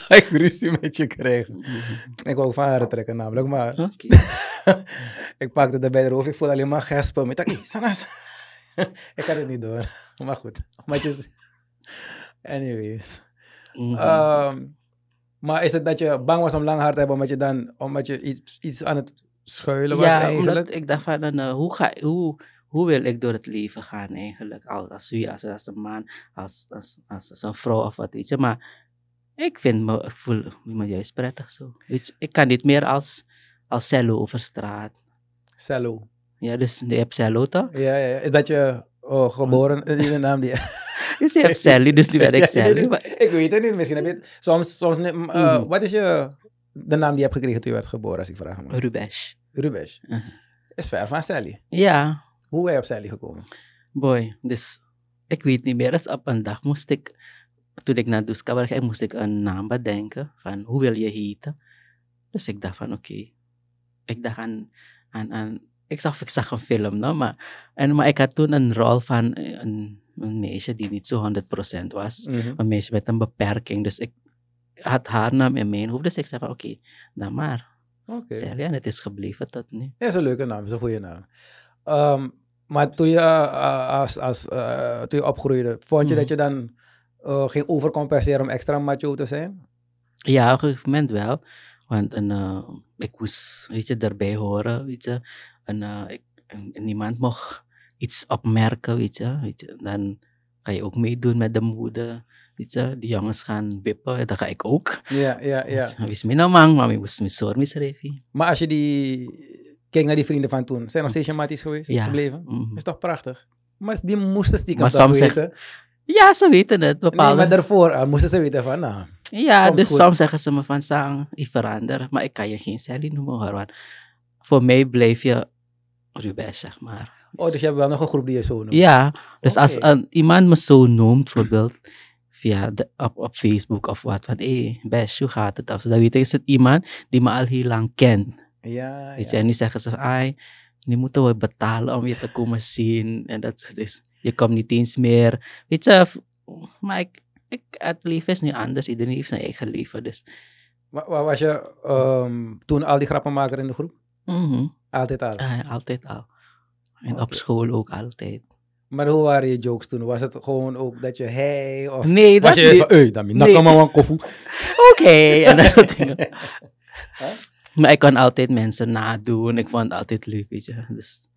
ik ruzie met je kreeg. Mhm. Ik wou van haar trekken namelijk, maar ik pakte er de hoofd. Ik voelde alleen maar gespen. Met, nou ik had het niet door. Maar goed. Maar just, anyways. Mhm. Ehm, maar is het dat je bang was om lang hard te hebben omdat je, dan, omdat je iets, iets aan het schuilen was ja, ik dacht van, nou, nou, hoe, ga, hoe, hoe wil ik door het leven gaan eigenlijk? Als, als, als, een man, als, als, als, een vrouw of wat, weet je. Maar ik, vind me, ik voel me juist prettig zo. ik kan niet meer als, als cello over straat. Cello? Ja, dus je hebt cello toch? Ja, ja, ja. Is dat je oh, geboren, is de naam die... dus je hebt cello, dus nu werd ik dus ik weet het niet, misschien heb Soms, soms uh, Wat is je, de naam die je hebt gekregen toen je werd geboren, als ik vraag me? Rubesh. Rubesh. Uh-huh. Is ver van Sally. Ja. Hoe ben je op Sally gekomen? Boy, dus ik weet niet meer. Dus op een dag moest ik toen ik naar Doeskabar ging, moest ik een naam bedenken van hoe wil je heten. Dus ik dacht van oké, ik dacht aan, aan, ik, zag, ik zag een film, no? maar, en, maar ik had toen een rol van eh, een, meisje die niet zo 100% was. Mhm. Een meisje met een beperking. Dus ik had haar naam in mijn hoofd. Dus ik zei van oké, okay, dan maar. Okay. en het is gebleven tot nu. Ja, is een leuke naam, dat is een goede naam. Ehm, maar toen je, eh, eh, als, toen je opgroeide, vond je mhm. dat je dan eh, geen ging overcompenseren om extra macho te zijn? Ja, op een gegeven moment wel. Want en, eh, ik moest, weet je, daarbij horen, weet eh, En, niemand mocht iets opmerken, weet je. Dan ga je ook meedoen met de moeder, weet je. Die jongens gaan wippen, dat ga ik ook. Ja, ja, ja. Wees me nou man, maar ik moest me zorgen, Maar als je die, kijkt naar die vrienden van toen, zijn nog steeds geweest, ja. gebleven? Mhm. Is toch prachtig? Maar die moesten stiekem maar soms weten. Ja, ze weten het. Bepaalde. Nee, maar daarvoor uh, moesten ze weten van... Ah, ja, dus soms zeggen ze me van... Sang, ik verander. Maar ik kan je geen Sally noemen, Want Voor mij blijf je Rubes, zeg maar. Oh, dus je hebt wel nog een groep die je zo noemt? Ja. Dus als een, iemand me zo noemt, bijvoorbeeld... via de, op, op Facebook of wat. Van, hé, hey, Bes, hoe gaat het? Of, dan weet is het iemand die me al heel lang kent. Ja, weet en nu zeggen ze, ai, nu moeten we betalen om je te komen zien. En dat is... Je komt niet eens meer. Weet je, maar ik, ik, het leven is nu anders. Iedereen heeft zijn eigen leven. Dus. was je ehm, toen al die grappenmaker in de groep? Mhm. Altijd al? Eh, altijd al. En op school ook altijd. Maar hoe waren je jokes toen? Was het gewoon ook dat je hey of nee, dat was je eerst van hey, dan is ik maar een koffie. Oké, dat Maar ik kon altijd mensen nadoen. Ik vond het altijd leuk, weet je. Dus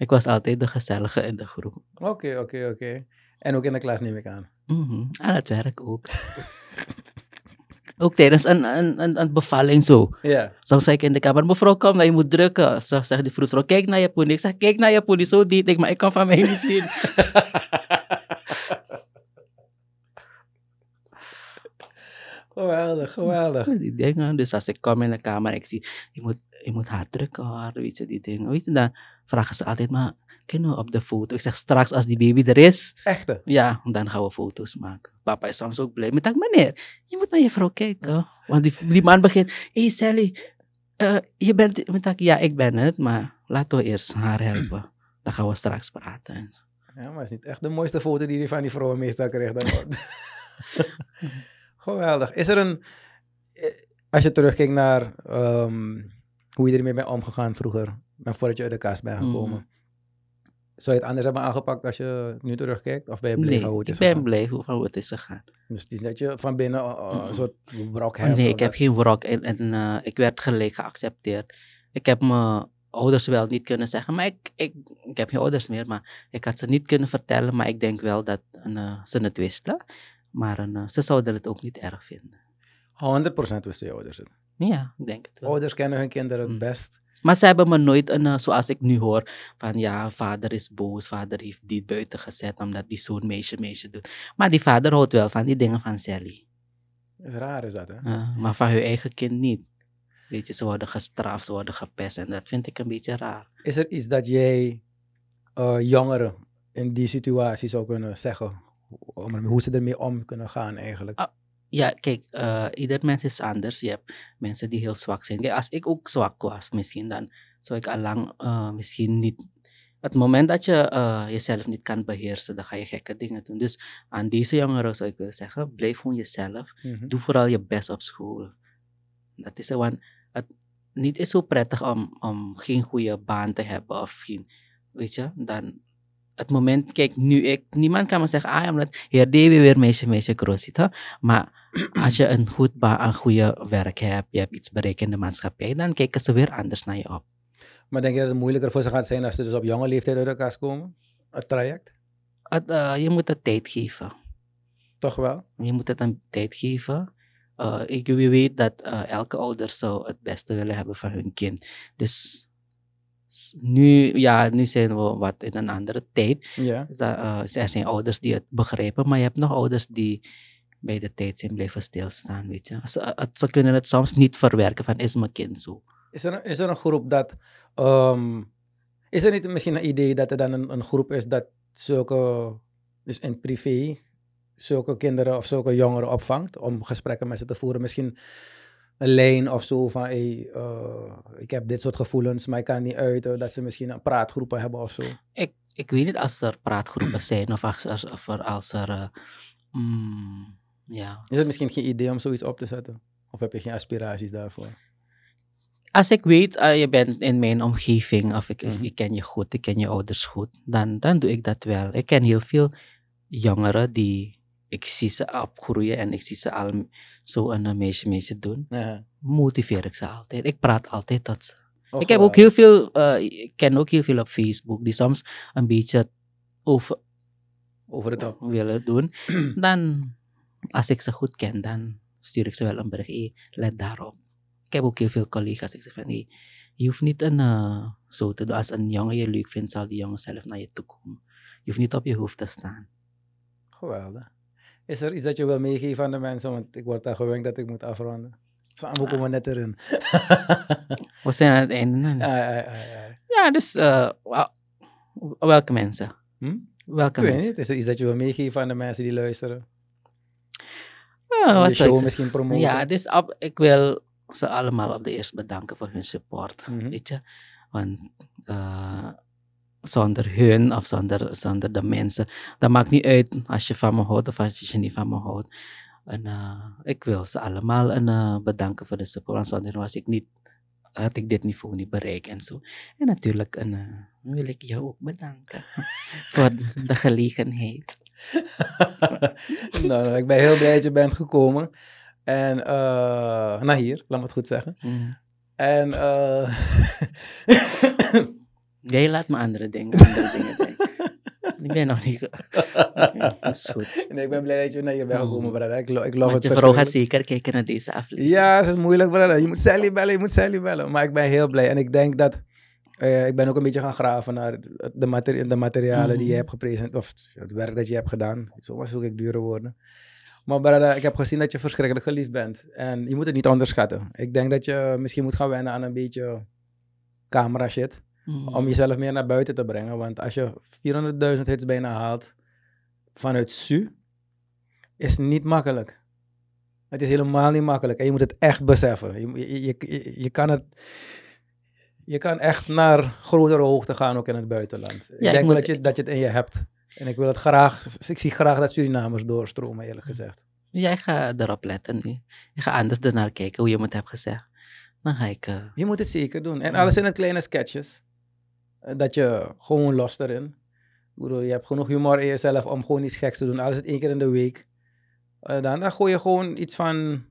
ik was altijd de gezellige in de groep. Oké, oké, oké. En ook in de klas neem ik aan. Mm Aan het werk ook. ook tijdens een, een, een, een, bevalling zo. Yeah. Soms zei ik in de kamer, mevrouw kom, je moet drukken. Zo zegt die vroedvrouw, kijk naar je pony. Ik zeg, kijk naar je pony, zo deed ik, maar ik kan van mij niet zien. geweldig, geweldig. Die dingen, dus als ik kom in de kamer en ik zie, je moet, je moet hard drukken hoor, weet je, die dingen. Weet je, dan vragen ze altijd, maar kunnen we op de foto? Ik zeg, straks als die baby er is. Echte? Ja, dan gaan we foto's maken. Papa is soms ook blij. Ik dacht, meneer, je moet naar je vrouw kijken. Want die, die man begint, hé hey Sally, eh, je bent... Met ja, ik ben het, maar laten we eerst haar helpen. Dan gaan we straks praten. Ja, maar het is niet echt de mooiste foto die je van die vrouw meestal krijgt. Geweldig. Is er een... Eh, als je terugkijkt naar ehm, hoe je ermee bent omgegaan vroeger, maar voordat je uit de kast bent gekomen. Mm. Zou je het anders hebben aangepakt als je nu terugkijkt? Of ben je blij nee, hoe het is ik gegaan? ik ben blij hoe, het is gegaan. Dus het is dat je van binnen eh, eh, een mm. soort wrok hebt? Nee, ik heb geen wrok. En, eh, ik werd gelijk geaccepteerd. Ik heb mijn ouders wel niet kunnen zeggen. Maar ik, ik, ik heb geen ouders meer, maar ik had ze niet kunnen vertellen. Maar ik denk wel dat ze het wisten. Maar ze zouden het ook niet erg vinden. 100% wisten je ouders het? Ja, ik denk het wel. Ouders kennen hun kinderen het mm. best. Maar ze hebben me nooit, een, eh, zoals ik nu hoor, van ja, vader is boos, vader heeft dit buiten gezet omdat die zo'n meisje, meisje doet. Maar die vader houdt wel van die dingen van Sally. Is raar is dat, hè? maar van hun eigen kind niet. Weet je, ze worden gestraft, ze worden gepest en dat vind ik een beetje raar. Is er iets dat jij eh, jongeren in die situatie zou kunnen zeggen? Hoe ze ermee om kunnen gaan eigenlijk? Ah, ja, kijk, eh, ieder mens is anders. Je hebt mensen die heel zwak zijn. Kijk, als ik ook zwak was, misschien dan zou ik allang uh, eh, misschien niet. Het moment dat je eh, jezelf niet kan beheersen, dan ga je gekke dingen doen. Dus aan deze jongeren zou ik willen zeggen: blijf gewoon jezelf. Mhm. Doe vooral je best op school. Dat is want het niet is zo prettig om, om geen goede baan te hebben of geen, weet je, dan, het moment, kijk, nu ik, niemand kan me zeggen, ah, omdat, hier deed weer meisje, meisje, zit. maar als je een, goed een goede werk hebt, je hebt iets bereikt in de maatschappij, dan kijken ze weer anders naar je op. Maar denk je dat het moeilijker voor ze gaat zijn als ze dus op jonge leeftijd uit elkaar komen? Het traject? Eh, je moet het tijd geven. Toch wel? Je moet het een tijd geven. Uh, ik weet dat eh, elke ouder zou het beste willen hebben van hun kind. Dus nu, ja, nu zijn we wat in een andere tijd. Ja. Dus er zijn ouders die het begrijpen, maar je hebt nog ouders die bij de tijd zijn blijven stilstaan, weet je. Ze, eh, ze kunnen het soms niet verwerken van, is mijn kind zo? Is er, is er een groep dat... Ehm, is er niet misschien een idee dat er dan een, groep is dat zulke... Dus in privé zulke kinderen of zulke jongeren opvangt om gesprekken met ze te voeren. Misschien een lijn of zo van, hey, eh, ik heb dit soort gevoelens, maar ik kan het niet uiten. Eh, dat ze misschien een praatgroepen hebben of zo. Ik, ik weet niet als er praatgroepen zijn of als er, of als er mm, ja. Is het misschien geen idee om zoiets op te zetten? Of heb je geen aspiraties daarvoor? Als ik weet, ah, je bent in mijn omgeving, of mhm. ik, ken je goed, ik ken je ouders goed, dan, dan doe ik dat wel. Ik ken heel veel jongeren die ik zie ze opgroeien en ik zie ze al zo een meisje meisje doen, ja. motiveer ik ze altijd. Ik praat altijd tot ze. ik heb ook heel veel, eh, ik ken ook heel veel op Facebook die soms een beetje over, over het op willen doen. Dan als ik ze goed ken, dan stuur ik ze wel een bericht. let daarop. Ik heb ook heel veel collega's. Ik zeg van, hey, je hoeft niet een, eh, zo te doen. Als een jongen je leuk vindt, zal die jongen zelf naar je toe komen. Je hoeft niet op je hoofd te staan. Geweldig. Is er iets dat je wil meegeven aan de mensen? Want ik word daar gewend dat ik moet afronden. Samen ah. komen net erin. we zijn aan het einde. Ah, ja, dus uh, welke mensen? Hm? ik Weet niet. Is er iets dat je wil meegeven aan de mensen die luisteren? Oh, wat show ik, misschien promoten. Ja, dus op, ik wil ze allemaal op de eerst bedanken voor hun support. Mhm. Weet je? Want eh, zonder hun of zonder, zonder de mensen, dat maakt niet uit als je van me houdt of als je niet van me houdt. En, eh, ik wil ze allemaal en, eh, bedanken voor de support. Want zonder was ik niet, had ik dit niveau niet bereikt en zo. En natuurlijk en, wil ik jou ook bedanken voor de gelegenheid. Nou, nou, ik ben heel blij dat je bent gekomen. En, uh, hier, laat me het goed zeggen. Mhm. En, eh, Jij laat me andere dingen, andere dingen Ik ben nog niet. goed. ik ben blij dat je naar hier bent gekomen, oh. brada. Ik, ik love je vrouw gaat zeker kijken naar deze aflevering. Ja, het is moeilijk, brada. Je moet Sally bellen, je moet Sally bellen. Maar ik ben heel blij en ik denk dat eh, ik ben ook een beetje gaan graven naar de, de materialen die mhm. je hebt gepresenteerd, of het werk dat je hebt gedaan. Soms ook ik dure woorden. Maar ik heb gezien dat je verschrikkelijk geliefd bent. En je moet het niet onderschatten. Ik denk dat je misschien moet gaan wennen aan een beetje camera shit. Mhm. Om jezelf meer naar buiten te brengen. Want als je 400.000 hits bijna haalt vanuit SU, is niet makkelijk. Het is helemaal niet makkelijk. En je moet het echt beseffen. je, je kan het je kan echt naar grotere hoogte gaan ook in het buitenland. ik denk dat, je, e- dat je het in je hebt. En ik wil het graag, ik zie graag dat Surinamers doorstromen, eerlijk gezegd. Jij gaat erop letten nu. Ik ga anders ernaar kijken, hoe je het hebt gezegd. Dan ga ik... Eh, je moet het zeker doen. En alles in een kleine sketches. Eh, dat je gewoon los erin. Bedoel, je hebt genoeg humor in jezelf om gewoon iets geks te doen. Alles het één keer in de week. Uh, dan, dan gooi je gewoon iets van...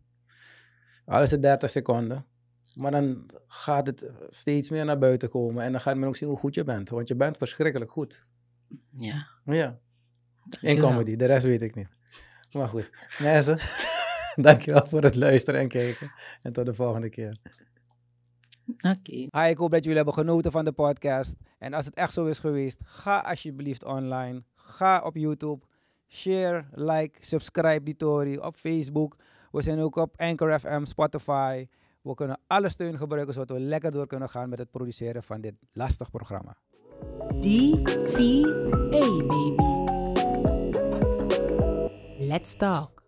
Alles in 30 seconden. Maar dan gaat het steeds meer naar buiten komen. En dan gaat men ook zien hoe goed je bent. Want je bent verschrikkelijk goed. Ja. Ja. In comedy, de rest weet ik niet. Maar goed, mensen, dankjewel voor het luisteren en kijken. En tot de volgende keer. Oké. Hi, ik hoop dat jullie hebben genoten van de podcast. En als het echt zo is geweest, ga alsjeblieft online. Ga op YouTube. Share, like, subscribe die story op Facebook. We zijn ook op Anchor FM, Spotify. We kunnen alle steun gebruiken zodat we lekker door kunnen gaan met het produceren van dit lastig programma. DVA baby. Let's talk.